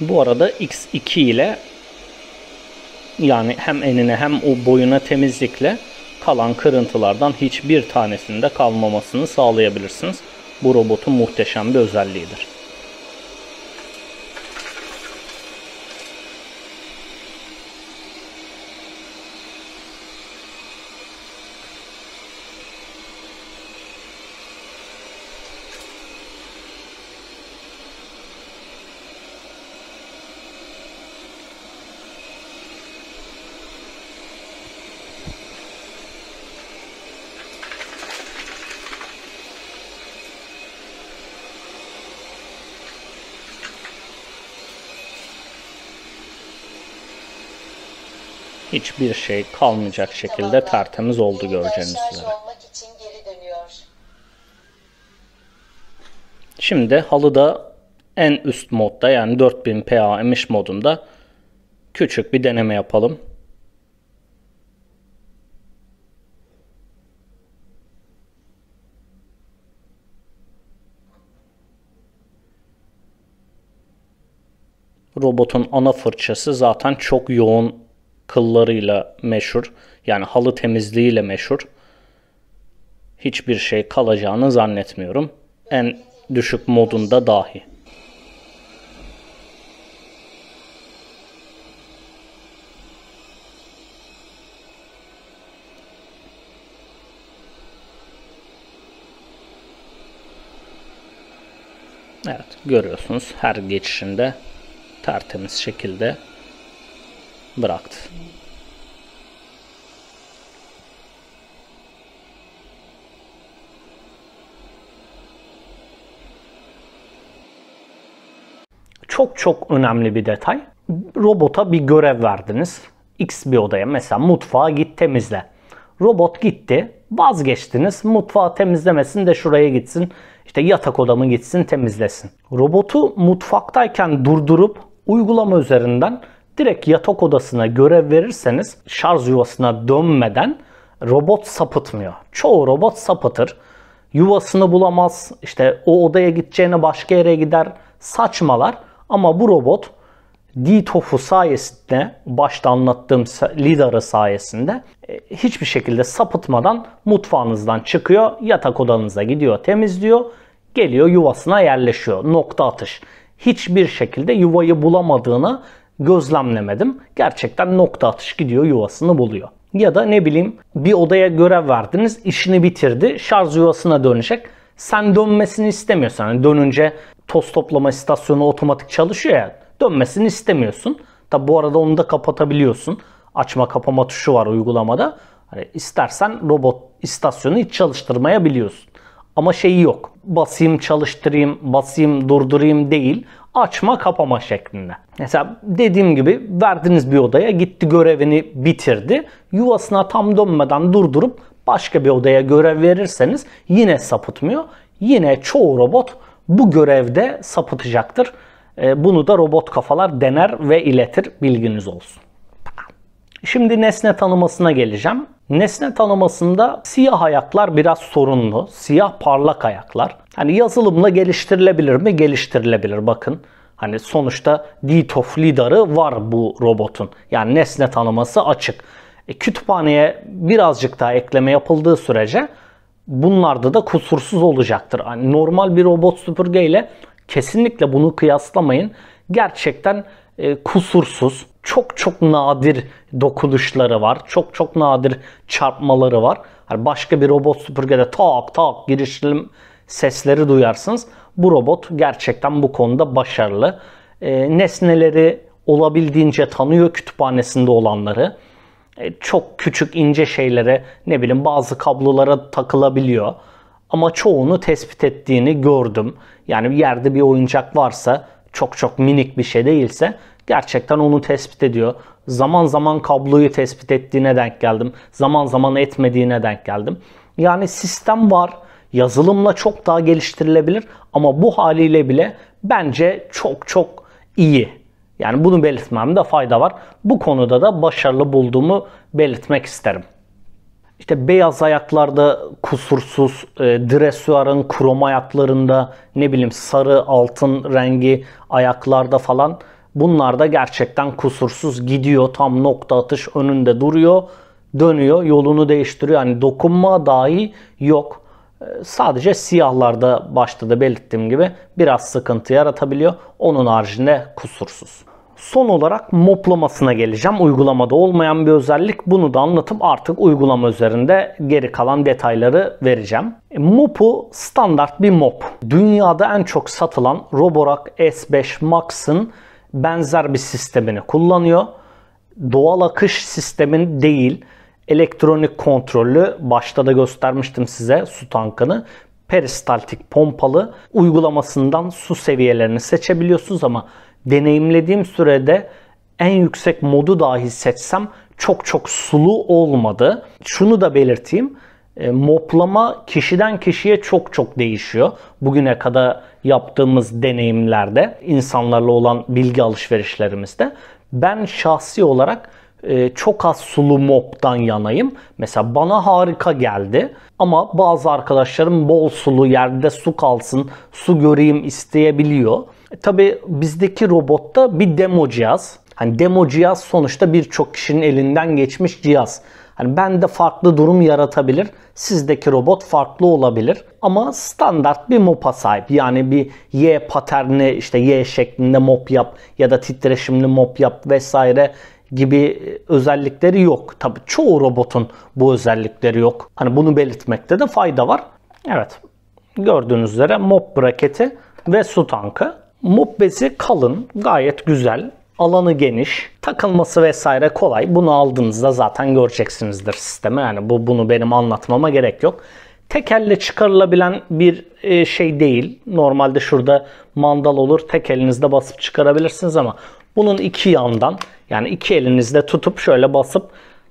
Bu arada x2 ile yani hem enine hem o boyuna temizlikle kalan kırıntılardan hiçbir tanesinde kalmamasını sağlayabilirsiniz. Bu robotun muhteşem bir özelliğidir. hiçbir şey kalmayacak şekilde tertemiz oldu göreceğiniz üzere. Şimdi halıda en üst modda yani 4000 PA emiş modunda küçük bir deneme yapalım. Robotun ana fırçası zaten çok yoğun kıllarıyla meşhur. Yani halı temizliğiyle meşhur. Hiçbir şey kalacağını zannetmiyorum. En düşük modunda dahi. Evet görüyorsunuz her geçişinde tertemiz şekilde bıraktı. Çok çok önemli bir detay. Robota bir görev verdiniz. X bir odaya mesela mutfağa git temizle. Robot gitti vazgeçtiniz. Mutfağı temizlemesin de şuraya gitsin. İşte yatak odamı gitsin temizlesin. Robotu mutfaktayken durdurup uygulama üzerinden direkt yatak odasına görev verirseniz şarj yuvasına dönmeden robot sapıtmıyor. Çoğu robot sapıtır. Yuvasını bulamaz, işte o odaya gideceğine başka yere gider, saçmalar. Ama bu robot D-TOF'u sayesinde, başta anlattığım lidarı sayesinde e, hiçbir şekilde sapıtmadan mutfağınızdan çıkıyor, yatak odanıza gidiyor, temizliyor, geliyor yuvasına yerleşiyor. Nokta atış. Hiçbir şekilde yuvayı bulamadığını gözlemlemedim. Gerçekten nokta atış gidiyor yuvasını buluyor. Ya da ne bileyim bir odaya görev verdiniz işini bitirdi şarj yuvasına dönecek. Sen dönmesini istemiyorsan yani dönünce toz toplama istasyonu otomatik çalışıyor ya dönmesini istemiyorsun. Tabi bu arada onu da kapatabiliyorsun. Açma kapama tuşu var uygulamada. Hani istersen robot istasyonu hiç çalıştırmayabiliyorsun. Ama şeyi yok. Basayım çalıştırayım, basayım durdurayım değil açma kapama şeklinde. Mesela dediğim gibi verdiğiniz bir odaya gitti görevini bitirdi. Yuvasına tam dönmeden durdurup başka bir odaya görev verirseniz yine sapıtmıyor. Yine çoğu robot bu görevde sapıtacaktır. E, bunu da robot kafalar dener ve iletir bilginiz olsun. Şimdi nesne tanımasına geleceğim. Nesne tanımasında siyah ayaklar biraz sorunlu. Siyah parlak ayaklar. Hani yazılımla geliştirilebilir mi? Geliştirilebilir bakın. Hani sonuçta DTOF lidarı var bu robotun. Yani nesne tanıması açık. E, kütüphaneye birazcık daha ekleme yapıldığı sürece bunlarda da kusursuz olacaktır. Yani normal bir robot süpürgeyle kesinlikle bunu kıyaslamayın. Gerçekten e, kusursuz çok çok nadir dokunuşları var. Çok çok nadir çarpmaları var. Hani başka bir robot süpürgede tak tak girişim sesleri duyarsınız. Bu robot gerçekten bu konuda başarılı. E, nesneleri olabildiğince tanıyor kütüphanesinde olanları. E, çok küçük ince şeylere ne bileyim bazı kablolara takılabiliyor. Ama çoğunu tespit ettiğini gördüm. Yani yerde bir oyuncak varsa çok çok minik bir şey değilse gerçekten onu tespit ediyor. Zaman zaman kabloyu tespit ettiğine denk geldim. Zaman zaman etmediğine denk geldim. Yani sistem var. Yazılımla çok daha geliştirilebilir ama bu haliyle bile bence çok çok iyi. Yani bunu belirtmemde fayda var. Bu konuda da başarılı bulduğumu belirtmek isterim. İşte beyaz ayaklarda kusursuz, e, dresuarın krom ayaklarında ne bileyim sarı altın rengi ayaklarda falan bunlar da gerçekten kusursuz gidiyor. Tam nokta atış önünde duruyor, dönüyor, yolunu değiştiriyor. Yani dokunma dahi yok. E, sadece siyahlarda başta da belirttiğim gibi biraz sıkıntı yaratabiliyor. Onun haricinde kusursuz. Son olarak moplamasına geleceğim. Uygulamada olmayan bir özellik. Bunu da anlatıp artık uygulama üzerinde geri kalan detayları vereceğim. E, mop'u standart bir mop. Dünyada en çok satılan Roborock S5 Max'ın benzer bir sistemini kullanıyor. Doğal akış sistemin değil, elektronik kontrollü, başta da göstermiştim size su tankını, peristaltik pompalı uygulamasından su seviyelerini seçebiliyorsunuz ama deneyimlediğim sürede en yüksek modu dahi seçsem çok çok sulu olmadı. Şunu da belirteyim. E, moplama kişiden kişiye çok çok değişiyor. Bugüne kadar yaptığımız deneyimlerde, insanlarla olan bilgi alışverişlerimizde ben şahsi olarak e, çok az sulu moptan yanayım. Mesela bana harika geldi ama bazı arkadaşlarım bol sulu yerde su kalsın, su göreyim isteyebiliyor. Tabii bizdeki robotta bir demo cihaz. Hani demo cihaz sonuçta birçok kişinin elinden geçmiş cihaz. Hani ben de farklı durum yaratabilir. Sizdeki robot farklı olabilir. Ama standart bir mopa sahip. Yani bir Y paterni işte Y şeklinde mop yap ya da titreşimli mop yap vesaire gibi özellikleri yok. Tabi çoğu robotun bu özellikleri yok. Hani bunu belirtmekte de fayda var. Evet gördüğünüz üzere mop braketi ve su tankı. Mubbesi kalın, gayet güzel, alanı geniş, takılması vesaire kolay. Bunu aldığınızda zaten göreceksinizdir sisteme. Yani bu bunu benim anlatmama gerek yok. Tek elle çıkarılabilen bir e, şey değil. Normalde şurada mandal olur. Tek elinizde basıp çıkarabilirsiniz ama bunun iki yandan yani iki elinizde tutup şöyle basıp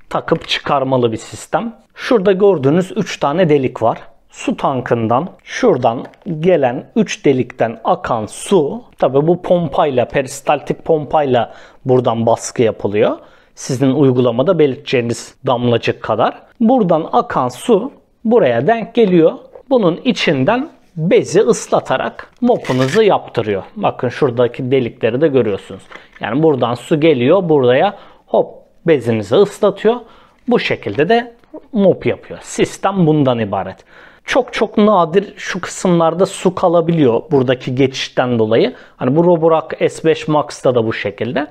takıp çıkarmalı bir sistem. Şurada gördüğünüz 3 tane delik var su tankından şuradan gelen 3 delikten akan su tabi bu pompayla peristaltik pompayla buradan baskı yapılıyor. Sizin uygulamada belirteceğiniz damlacık kadar. Buradan akan su buraya denk geliyor. Bunun içinden bezi ıslatarak mopunuzu yaptırıyor. Bakın şuradaki delikleri de görüyorsunuz. Yani buradan su geliyor buraya hop bezinizi ıslatıyor. Bu şekilde de mop yapıyor. Sistem bundan ibaret. Çok çok nadir şu kısımlarda su kalabiliyor buradaki geçişten dolayı. Hani bu Roborock S5 Max'ta da bu şekilde.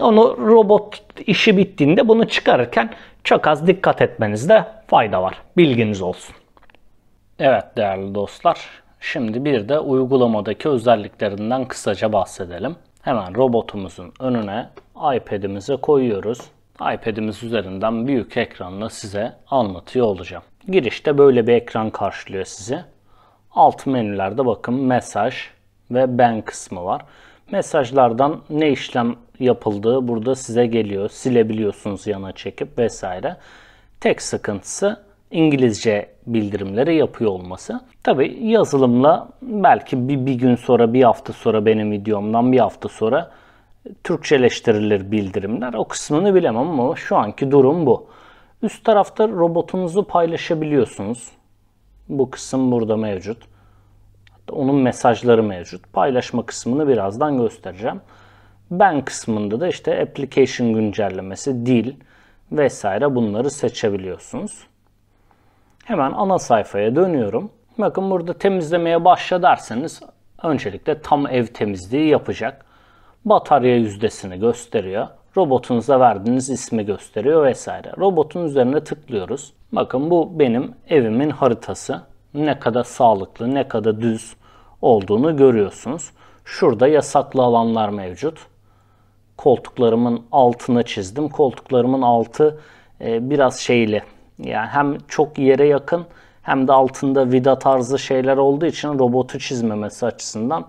Onu robot işi bittiğinde bunu çıkarırken çok az dikkat etmenizde fayda var. Bilginiz olsun. Evet değerli dostlar. Şimdi bir de uygulamadaki özelliklerinden kısaca bahsedelim. Hemen robotumuzun önüne iPad'imizi koyuyoruz. iPad'imiz üzerinden büyük ekranla size anlatıyor olacağım. Girişte böyle bir ekran karşılıyor sizi. Alt menülerde bakın mesaj ve ben kısmı var. Mesajlardan ne işlem yapıldığı burada size geliyor. Silebiliyorsunuz yana çekip vesaire. Tek sıkıntısı İngilizce bildirimleri yapıyor olması. Tabi yazılımla belki bir, bir gün sonra, bir hafta sonra benim videomdan bir hafta sonra Türkçeleştirilir bildirimler. O kısmını bilemem ama şu anki durum bu. Üst tarafta robotunuzu paylaşabiliyorsunuz. Bu kısım burada mevcut. Hatta onun mesajları mevcut. Paylaşma kısmını birazdan göstereceğim. Ben kısmında da işte application güncellemesi, dil vesaire bunları seçebiliyorsunuz. Hemen ana sayfaya dönüyorum. Bakın burada temizlemeye başla derseniz öncelikle tam ev temizliği yapacak. Batarya yüzdesini gösteriyor robotunuza verdiğiniz ismi gösteriyor vesaire. Robotun üzerine tıklıyoruz. Bakın bu benim evimin haritası. Ne kadar sağlıklı, ne kadar düz olduğunu görüyorsunuz. Şurada yasaklı alanlar mevcut. Koltuklarımın altına çizdim. Koltuklarımın altı e, biraz şeyli. Yani hem çok yere yakın hem de altında vida tarzı şeyler olduğu için robotu çizmemesi açısından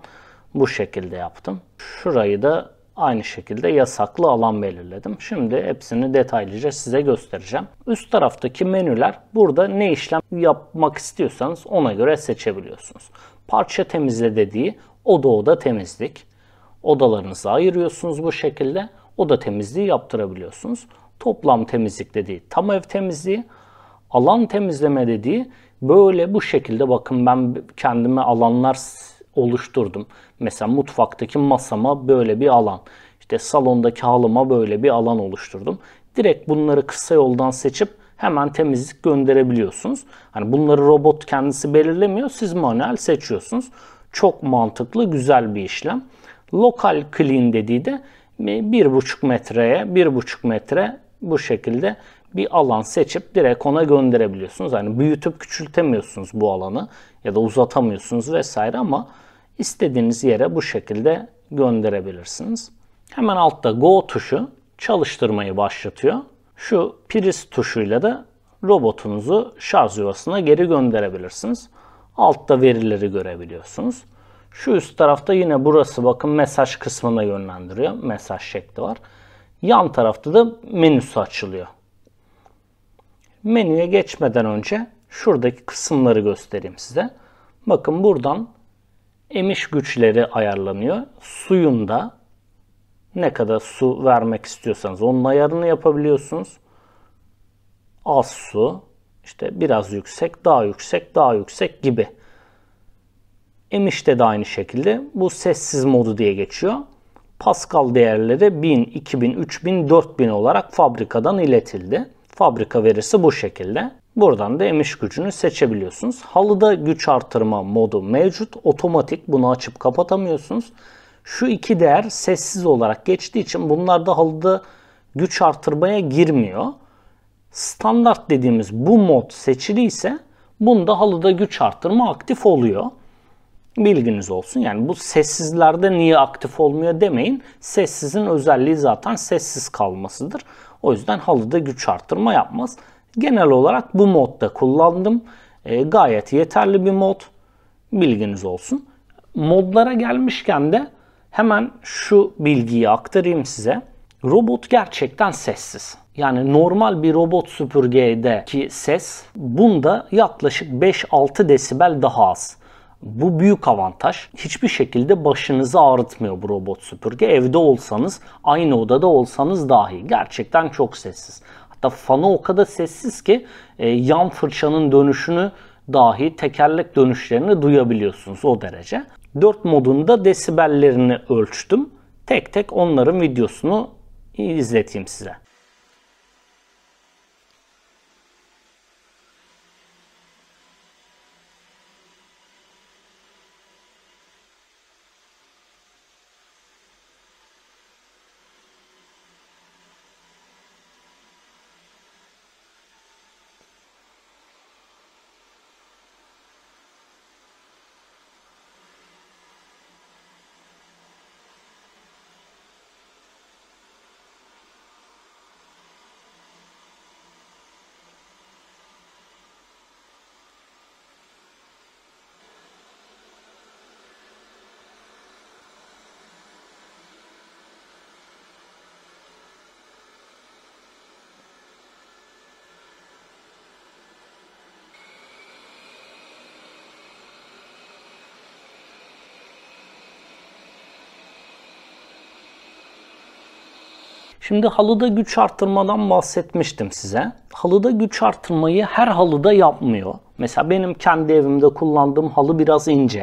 bu şekilde yaptım. Şurayı da aynı şekilde yasaklı alan belirledim. Şimdi hepsini detaylıca size göstereceğim. Üst taraftaki menüler burada ne işlem yapmak istiyorsanız ona göre seçebiliyorsunuz. Parça temizle dediği oda oda temizlik. Odalarınızı ayırıyorsunuz bu şekilde. Oda temizliği yaptırabiliyorsunuz. Toplam temizlik dediği tam ev temizliği. Alan temizleme dediği böyle bu şekilde bakın ben kendime alanlar oluşturdum. Mesela mutfaktaki masama böyle bir alan. İşte salondaki halıma böyle bir alan oluşturdum. Direkt bunları kısa yoldan seçip hemen temizlik gönderebiliyorsunuz. Hani bunları robot kendisi belirlemiyor. Siz manuel seçiyorsunuz. Çok mantıklı, güzel bir işlem. Lokal clean dediği de 1,5 metreye 1,5 metre bu şekilde bir alan seçip direkt ona gönderebiliyorsunuz. Yani büyütüp küçültemiyorsunuz bu alanı ya da uzatamıyorsunuz vesaire ama istediğiniz yere bu şekilde gönderebilirsiniz. Hemen altta Go tuşu çalıştırmayı başlatıyor. Şu priz tuşuyla da robotunuzu şarj yuvasına geri gönderebilirsiniz. Altta verileri görebiliyorsunuz. Şu üst tarafta yine burası bakın mesaj kısmına yönlendiriyor. Mesaj şekli var. Yan tarafta da menüsü açılıyor menüye geçmeden önce şuradaki kısımları göstereyim size. Bakın buradan emiş güçleri ayarlanıyor. Suyunda ne kadar su vermek istiyorsanız onun ayarını yapabiliyorsunuz. Az su, işte biraz yüksek, daha yüksek, daha yüksek gibi. Emiş'te de aynı şekilde bu sessiz modu diye geçiyor. Pascal değerleri 1000, 2000, 3000, 4000 olarak fabrikadan iletildi. Fabrika verisi bu şekilde. Buradan da emiş gücünü seçebiliyorsunuz. Halıda güç artırma modu mevcut. Otomatik bunu açıp kapatamıyorsunuz. Şu iki değer sessiz olarak geçtiği için bunlar da halıda güç artırmaya girmiyor. Standart dediğimiz bu mod seçili ise bunda halıda güç artırma aktif oluyor bilginiz olsun. Yani bu sessizlerde niye aktif olmuyor demeyin. Sessizin özelliği zaten sessiz kalmasıdır. O yüzden halıda güç arttırma yapmaz. Genel olarak bu modda kullandım. E, gayet yeterli bir mod. Bilginiz olsun. Modlara gelmişken de hemen şu bilgiyi aktarayım size. Robot gerçekten sessiz. Yani normal bir robot süpürgedeki ses bunda yaklaşık 5-6 desibel daha az. Bu büyük avantaj. Hiçbir şekilde başınızı ağrıtmıyor bu robot süpürge. Evde olsanız, aynı odada olsanız dahi. Gerçekten çok sessiz. Hatta fanı o kadar sessiz ki e, yan fırçanın dönüşünü dahi tekerlek dönüşlerini duyabiliyorsunuz o derece. 4 modunda desibellerini ölçtüm. Tek tek onların videosunu izleteyim size. Şimdi halıda güç arttırmadan bahsetmiştim size. Halıda güç arttırmayı her halıda yapmıyor. Mesela benim kendi evimde kullandığım halı biraz ince.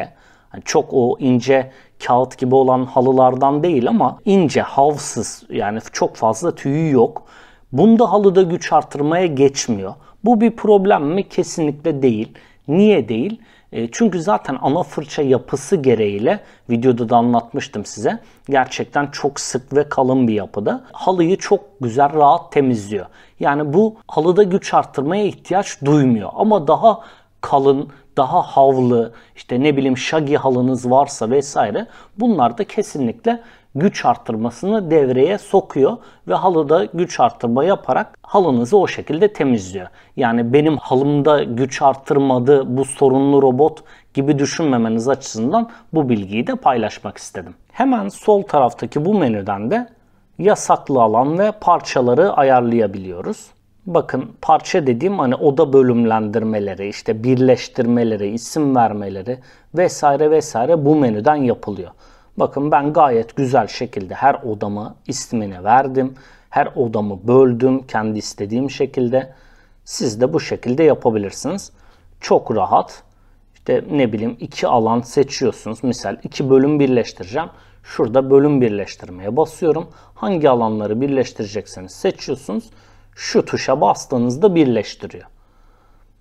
Yani çok o ince kağıt gibi olan halılardan değil ama ince, havsız yani çok fazla tüyü yok. Bunda halıda güç arttırmaya geçmiyor. Bu bir problem mi? Kesinlikle değil. Niye değil? E, çünkü zaten ana fırça yapısı gereğiyle videoda da anlatmıştım size. Gerçekten çok sık ve kalın bir yapıda. Halıyı çok güzel rahat temizliyor. Yani bu halıda güç arttırmaya ihtiyaç duymuyor. Ama daha kalın, daha havlı, işte ne bileyim şagi halınız varsa vesaire bunlar da kesinlikle güç arttırmasını devreye sokuyor ve halıda güç arttırma yaparak halınızı o şekilde temizliyor. Yani benim halımda güç arttırmadı bu sorunlu robot gibi düşünmemeniz açısından bu bilgiyi de paylaşmak istedim. Hemen sol taraftaki bu menüden de yasaklı alan ve parçaları ayarlayabiliyoruz. Bakın parça dediğim hani oda bölümlendirmeleri, işte birleştirmeleri, isim vermeleri vesaire vesaire bu menüden yapılıyor. Bakın ben gayet güzel şekilde her odama ismini verdim. Her odamı böldüm kendi istediğim şekilde. Siz de bu şekilde yapabilirsiniz. Çok rahat. İşte ne bileyim iki alan seçiyorsunuz. Misal iki bölüm birleştireceğim. Şurada bölüm birleştirmeye basıyorum. Hangi alanları birleştirecekseniz seçiyorsunuz. Şu tuşa bastığınızda birleştiriyor.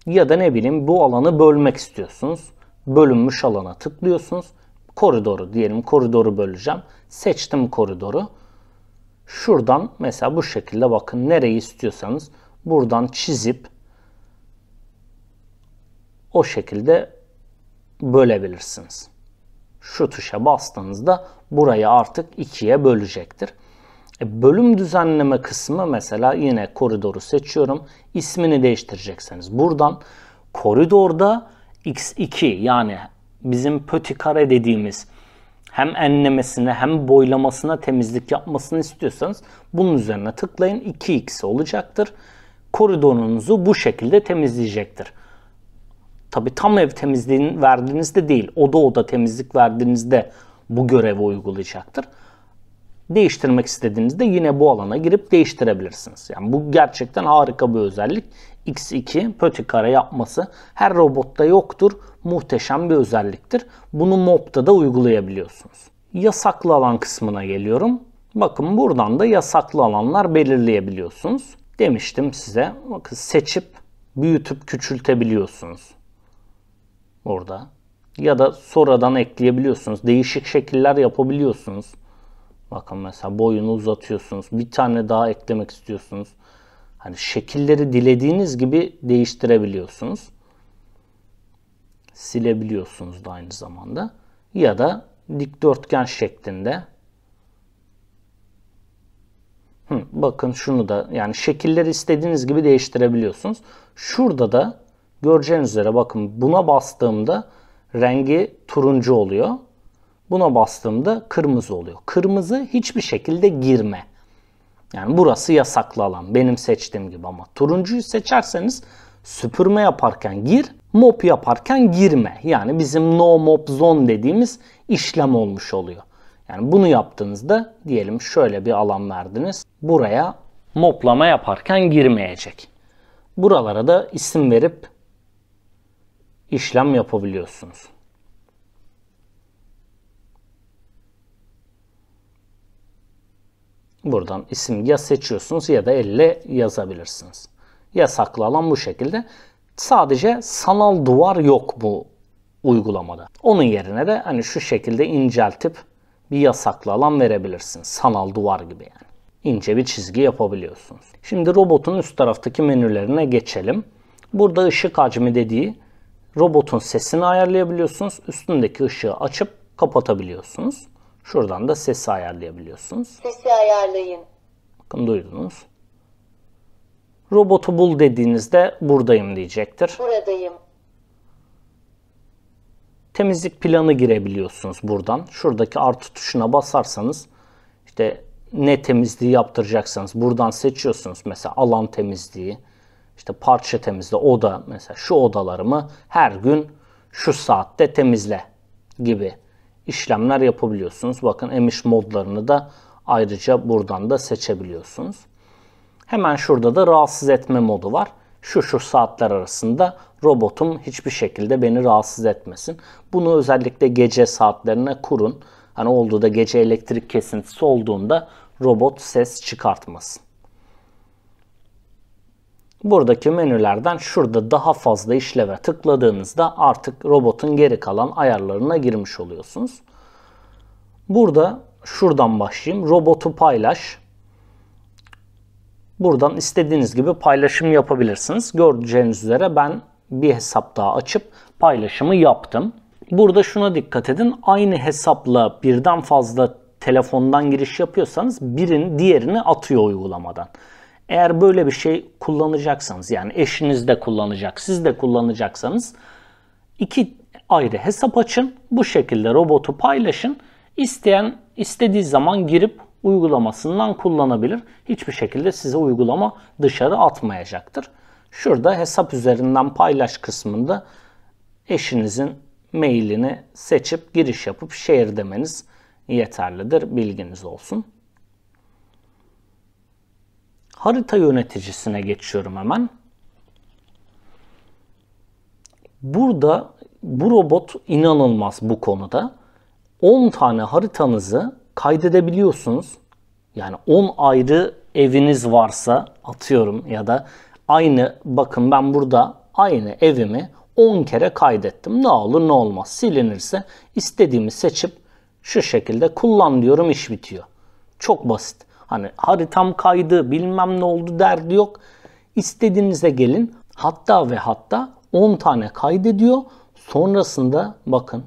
Ya da ne bileyim bu alanı bölmek istiyorsunuz. Bölünmüş alana tıklıyorsunuz koridoru diyelim koridoru böleceğim. Seçtim koridoru. Şuradan mesela bu şekilde bakın nereyi istiyorsanız buradan çizip o şekilde bölebilirsiniz. Şu tuşa bastığınızda burayı artık ikiye bölecektir. E, bölüm düzenleme kısmı mesela yine koridoru seçiyorum. İsmini değiştirecekseniz buradan koridorda x2 yani bizim pöti dediğimiz hem enlemesine hem boylamasına temizlik yapmasını istiyorsanız bunun üzerine tıklayın 2x olacaktır. Koridorunuzu bu şekilde temizleyecektir. Tabi tam ev temizliğinin verdiğinizde değil oda oda temizlik verdiğinizde bu görevi uygulayacaktır. Değiştirmek istediğinizde yine bu alana girip değiştirebilirsiniz. Yani bu gerçekten harika bir özellik x2 pöti yapması her robotta yoktur. Muhteşem bir özelliktir. Bunu mobta da uygulayabiliyorsunuz. Yasaklı alan kısmına geliyorum. Bakın buradan da yasaklı alanlar belirleyebiliyorsunuz. Demiştim size. Bakın seçip büyütüp küçültebiliyorsunuz. Burada. Ya da sonradan ekleyebiliyorsunuz. Değişik şekiller yapabiliyorsunuz. Bakın mesela boyunu uzatıyorsunuz. Bir tane daha eklemek istiyorsunuz. Hani şekilleri dilediğiniz gibi değiştirebiliyorsunuz. Silebiliyorsunuz da aynı zamanda. Ya da dikdörtgen şeklinde. Hı, bakın şunu da yani şekilleri istediğiniz gibi değiştirebiliyorsunuz. Şurada da göreceğiniz üzere bakın buna bastığımda rengi turuncu oluyor. Buna bastığımda kırmızı oluyor. Kırmızı hiçbir şekilde girme. Yani burası yasaklı alan. Benim seçtiğim gibi ama turuncuyu seçerseniz süpürme yaparken gir, mop yaparken girme. Yani bizim no mop zone dediğimiz işlem olmuş oluyor. Yani bunu yaptığınızda diyelim şöyle bir alan verdiniz. Buraya moplama yaparken girmeyecek. Buralara da isim verip işlem yapabiliyorsunuz. Buradan isim ya seçiyorsunuz ya da elle yazabilirsiniz. Yasaklı alan bu şekilde. Sadece sanal duvar yok bu uygulamada. Onun yerine de hani şu şekilde inceltip bir yasaklı alan verebilirsiniz. Sanal duvar gibi yani. İnce bir çizgi yapabiliyorsunuz. Şimdi robotun üst taraftaki menülerine geçelim. Burada ışık hacmi dediği robotun sesini ayarlayabiliyorsunuz. Üstündeki ışığı açıp kapatabiliyorsunuz. Şuradan da sesi ayarlayabiliyorsunuz. Sesi ayarlayın. Bakın duydunuz. Robotu bul dediğinizde buradayım diyecektir. Buradayım. Temizlik planı girebiliyorsunuz buradan. Şuradaki artı tuşuna basarsanız işte ne temizliği yaptıracaksanız buradan seçiyorsunuz. Mesela alan temizliği, işte parça temizle, oda mesela şu odalarımı her gün şu saatte temizle gibi işlemler yapabiliyorsunuz. Bakın emiş modlarını da ayrıca buradan da seçebiliyorsunuz. Hemen şurada da rahatsız etme modu var. Şu şu saatler arasında robotum hiçbir şekilde beni rahatsız etmesin. Bunu özellikle gece saatlerine kurun. Hani olduğu da gece elektrik kesintisi olduğunda robot ses çıkartmasın. Buradaki menülerden şurada daha fazla işleve tıkladığınızda artık robotun geri kalan ayarlarına girmiş oluyorsunuz. Burada şuradan başlayayım. Robotu paylaş. Buradan istediğiniz gibi paylaşım yapabilirsiniz. Göreceğiniz üzere ben bir hesap daha açıp paylaşımı yaptım. Burada şuna dikkat edin. Aynı hesapla birden fazla telefondan giriş yapıyorsanız birin diğerini atıyor uygulamadan. Eğer böyle bir şey kullanacaksanız yani eşiniz de kullanacak, siz de kullanacaksanız iki ayrı hesap açın. Bu şekilde robotu paylaşın. İsteyen istediği zaman girip uygulamasından kullanabilir. Hiçbir şekilde size uygulama dışarı atmayacaktır. Şurada hesap üzerinden paylaş kısmında eşinizin mailini seçip giriş yapıp share demeniz yeterlidir. Bilginiz olsun. Harita yöneticisine geçiyorum hemen. Burada bu robot inanılmaz bu konuda. 10 tane haritanızı kaydedebiliyorsunuz. Yani 10 ayrı eviniz varsa atıyorum ya da aynı bakın ben burada aynı evimi 10 kere kaydettim. Ne olur ne olmaz silinirse istediğimi seçip şu şekilde kullan diyorum iş bitiyor. Çok basit. Hani haritam kaydı bilmem ne oldu derdi yok. İstediğinize gelin. Hatta ve hatta 10 tane kaydediyor. Sonrasında bakın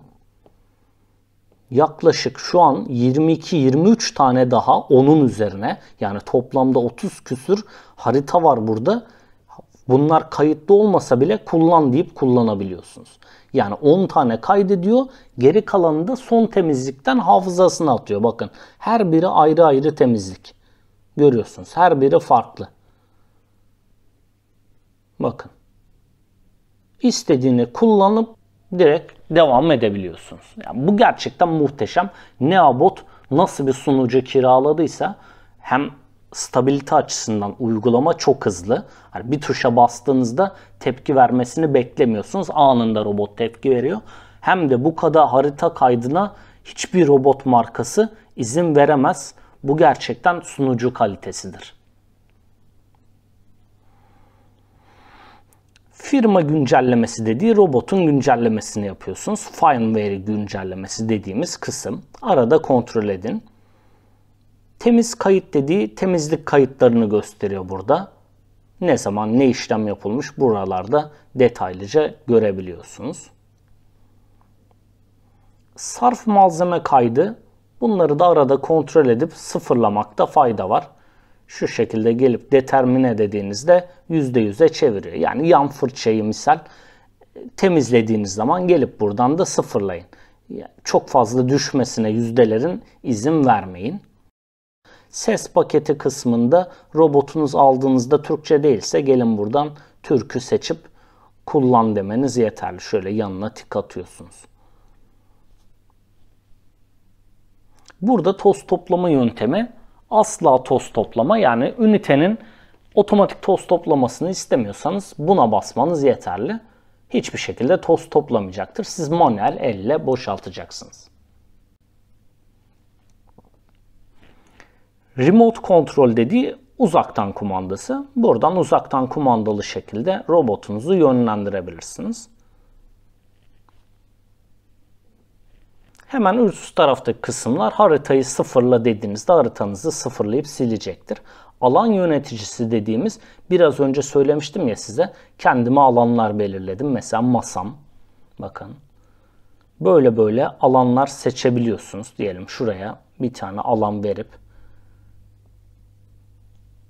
yaklaşık şu an 22-23 tane daha onun üzerine yani toplamda 30 küsür harita var burada. Bunlar kayıtlı olmasa bile kullan deyip kullanabiliyorsunuz. Yani 10 tane kaydediyor. Geri kalanı da son temizlikten hafızasına atıyor. Bakın her biri ayrı ayrı temizlik. Görüyorsunuz her biri farklı. Bakın. İstediğini kullanıp direkt devam edebiliyorsunuz. Yani bu gerçekten muhteşem. Neabot nasıl bir sunucu kiraladıysa hem stabilite açısından uygulama çok hızlı. Yani bir tuşa bastığınızda tepki vermesini beklemiyorsunuz. Anında robot tepki veriyor. Hem de bu kadar harita kaydına hiçbir robot markası izin veremez. Bu gerçekten sunucu kalitesidir. firma güncellemesi dediği robotun güncellemesini yapıyorsunuz. Firmware güncellemesi dediğimiz kısım. Arada kontrol edin. Temiz kayıt dediği temizlik kayıtlarını gösteriyor burada. Ne zaman ne işlem yapılmış buralarda detaylıca görebiliyorsunuz. Sarf malzeme kaydı bunları da arada kontrol edip sıfırlamakta fayda var. Şu şekilde gelip determine dediğinizde %100'e çeviriyor. Yani yan fırçayı misal e, temizlediğiniz zaman gelip buradan da sıfırlayın. Çok fazla düşmesine yüzdelerin izin vermeyin. Ses paketi kısmında robotunuz aldığınızda Türkçe değilse gelin buradan türkü seçip kullan demeniz yeterli. Şöyle yanına tık atıyorsunuz. Burada toz toplama yöntemi asla toz toplama yani ünitenin otomatik toz toplamasını istemiyorsanız buna basmanız yeterli. Hiçbir şekilde toz toplamayacaktır. Siz manuel elle boşaltacaksınız. Remote kontrol dediği uzaktan kumandası. Buradan uzaktan kumandalı şekilde robotunuzu yönlendirebilirsiniz. Hemen üst taraftaki kısımlar haritayı sıfırla dediğinizde haritanızı sıfırlayıp silecektir. Alan yöneticisi dediğimiz biraz önce söylemiştim ya size kendime alanlar belirledim. Mesela masam bakın böyle böyle alanlar seçebiliyorsunuz diyelim şuraya bir tane alan verip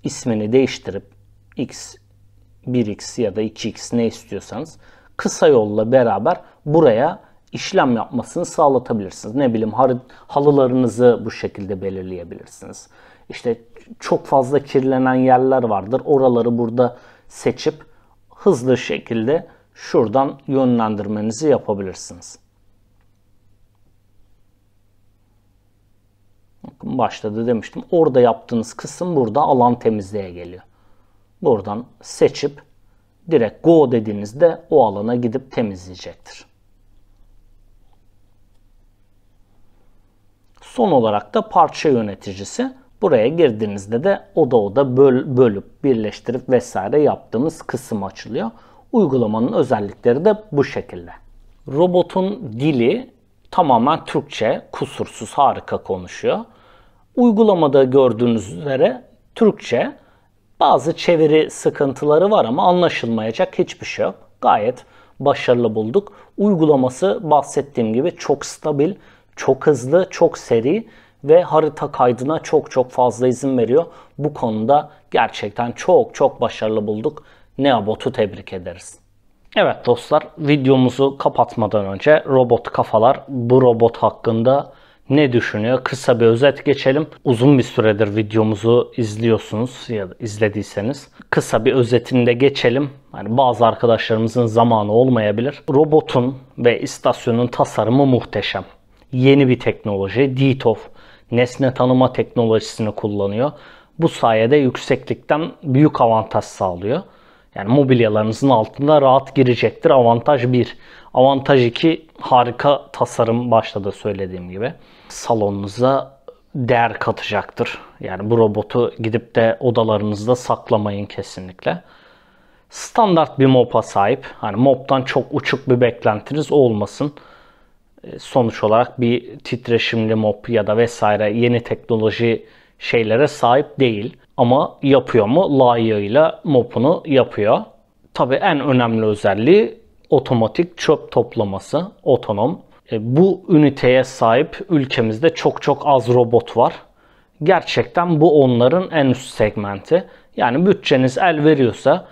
ismini değiştirip x, 1x ya da 2x ne istiyorsanız kısa yolla beraber buraya işlem yapmasını sağlatabilirsiniz. Ne bileyim halılarınızı bu şekilde belirleyebilirsiniz. İşte çok fazla kirlenen yerler vardır. Oraları burada seçip hızlı şekilde şuradan yönlendirmenizi yapabilirsiniz. Bakın başladı demiştim. Orada yaptığınız kısım burada alan temizliğe geliyor. Buradan seçip direkt go dediğinizde o alana gidip temizleyecektir. Son olarak da parça yöneticisi. Buraya girdiğinizde de oda oda böl bölüp birleştirip vesaire yaptığımız kısım açılıyor. Uygulamanın özellikleri de bu şekilde. Robotun dili Tamamen Türkçe, kusursuz, harika konuşuyor. Uygulamada gördüğünüz üzere Türkçe bazı çeviri sıkıntıları var ama anlaşılmayacak hiçbir şey yok. Gayet başarılı bulduk. Uygulaması bahsettiğim gibi çok stabil, çok hızlı, çok seri ve harita kaydına çok çok fazla izin veriyor. Bu konuda gerçekten çok çok başarılı bulduk. Neabot'u tebrik ederiz. Evet dostlar videomuzu kapatmadan önce robot kafalar bu robot hakkında ne düşünüyor? Kısa bir özet geçelim. Uzun bir süredir videomuzu izliyorsunuz ya da izlediyseniz. Kısa bir özetini de geçelim. Yani bazı arkadaşlarımızın zamanı olmayabilir. Robotun ve istasyonun tasarımı muhteşem. Yeni bir teknoloji. DTOF nesne tanıma teknolojisini kullanıyor. Bu sayede yükseklikten büyük avantaj sağlıyor. Yani mobilyalarınızın altında rahat girecektir. Avantaj 1. Avantaj 2 harika tasarım başta da söylediğim gibi. Salonunuza değer katacaktır. Yani bu robotu gidip de odalarınızda saklamayın kesinlikle. Standart bir mop'a sahip. Hani mop'tan çok uçuk bir beklentiniz olmasın. E, sonuç olarak bir titreşimli mop ya da vesaire yeni teknoloji şeylere sahip değil. Ama yapıyor mu? Layığıyla mopunu yapıyor. Tabii en önemli özelliği otomatik çöp toplaması, otonom. E, bu üniteye sahip ülkemizde çok çok az robot var. Gerçekten bu onların en üst segmenti. Yani bütçeniz el veriyorsa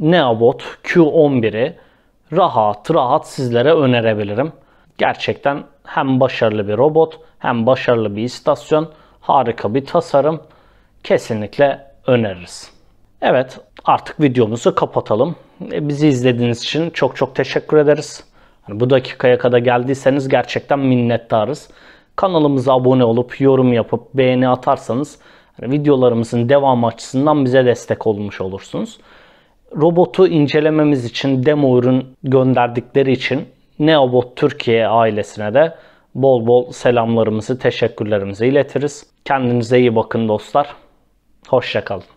Neobot Q11'i rahat rahat sizlere önerebilirim. Gerçekten hem başarılı bir robot hem başarılı bir istasyon, harika bir tasarım kesinlikle öneririz. Evet artık videomuzu kapatalım. E, bizi izlediğiniz için çok çok teşekkür ederiz. Hani bu dakikaya kadar geldiyseniz gerçekten minnettarız. Kanalımıza abone olup yorum yapıp beğeni atarsanız hani videolarımızın devamı açısından bize destek olmuş olursunuz. Robotu incelememiz için demo ürün gönderdikleri için Neobot Türkiye ailesine de bol bol selamlarımızı, teşekkürlerimizi iletiriz. Kendinize iyi bakın dostlar. Hoşça kalın.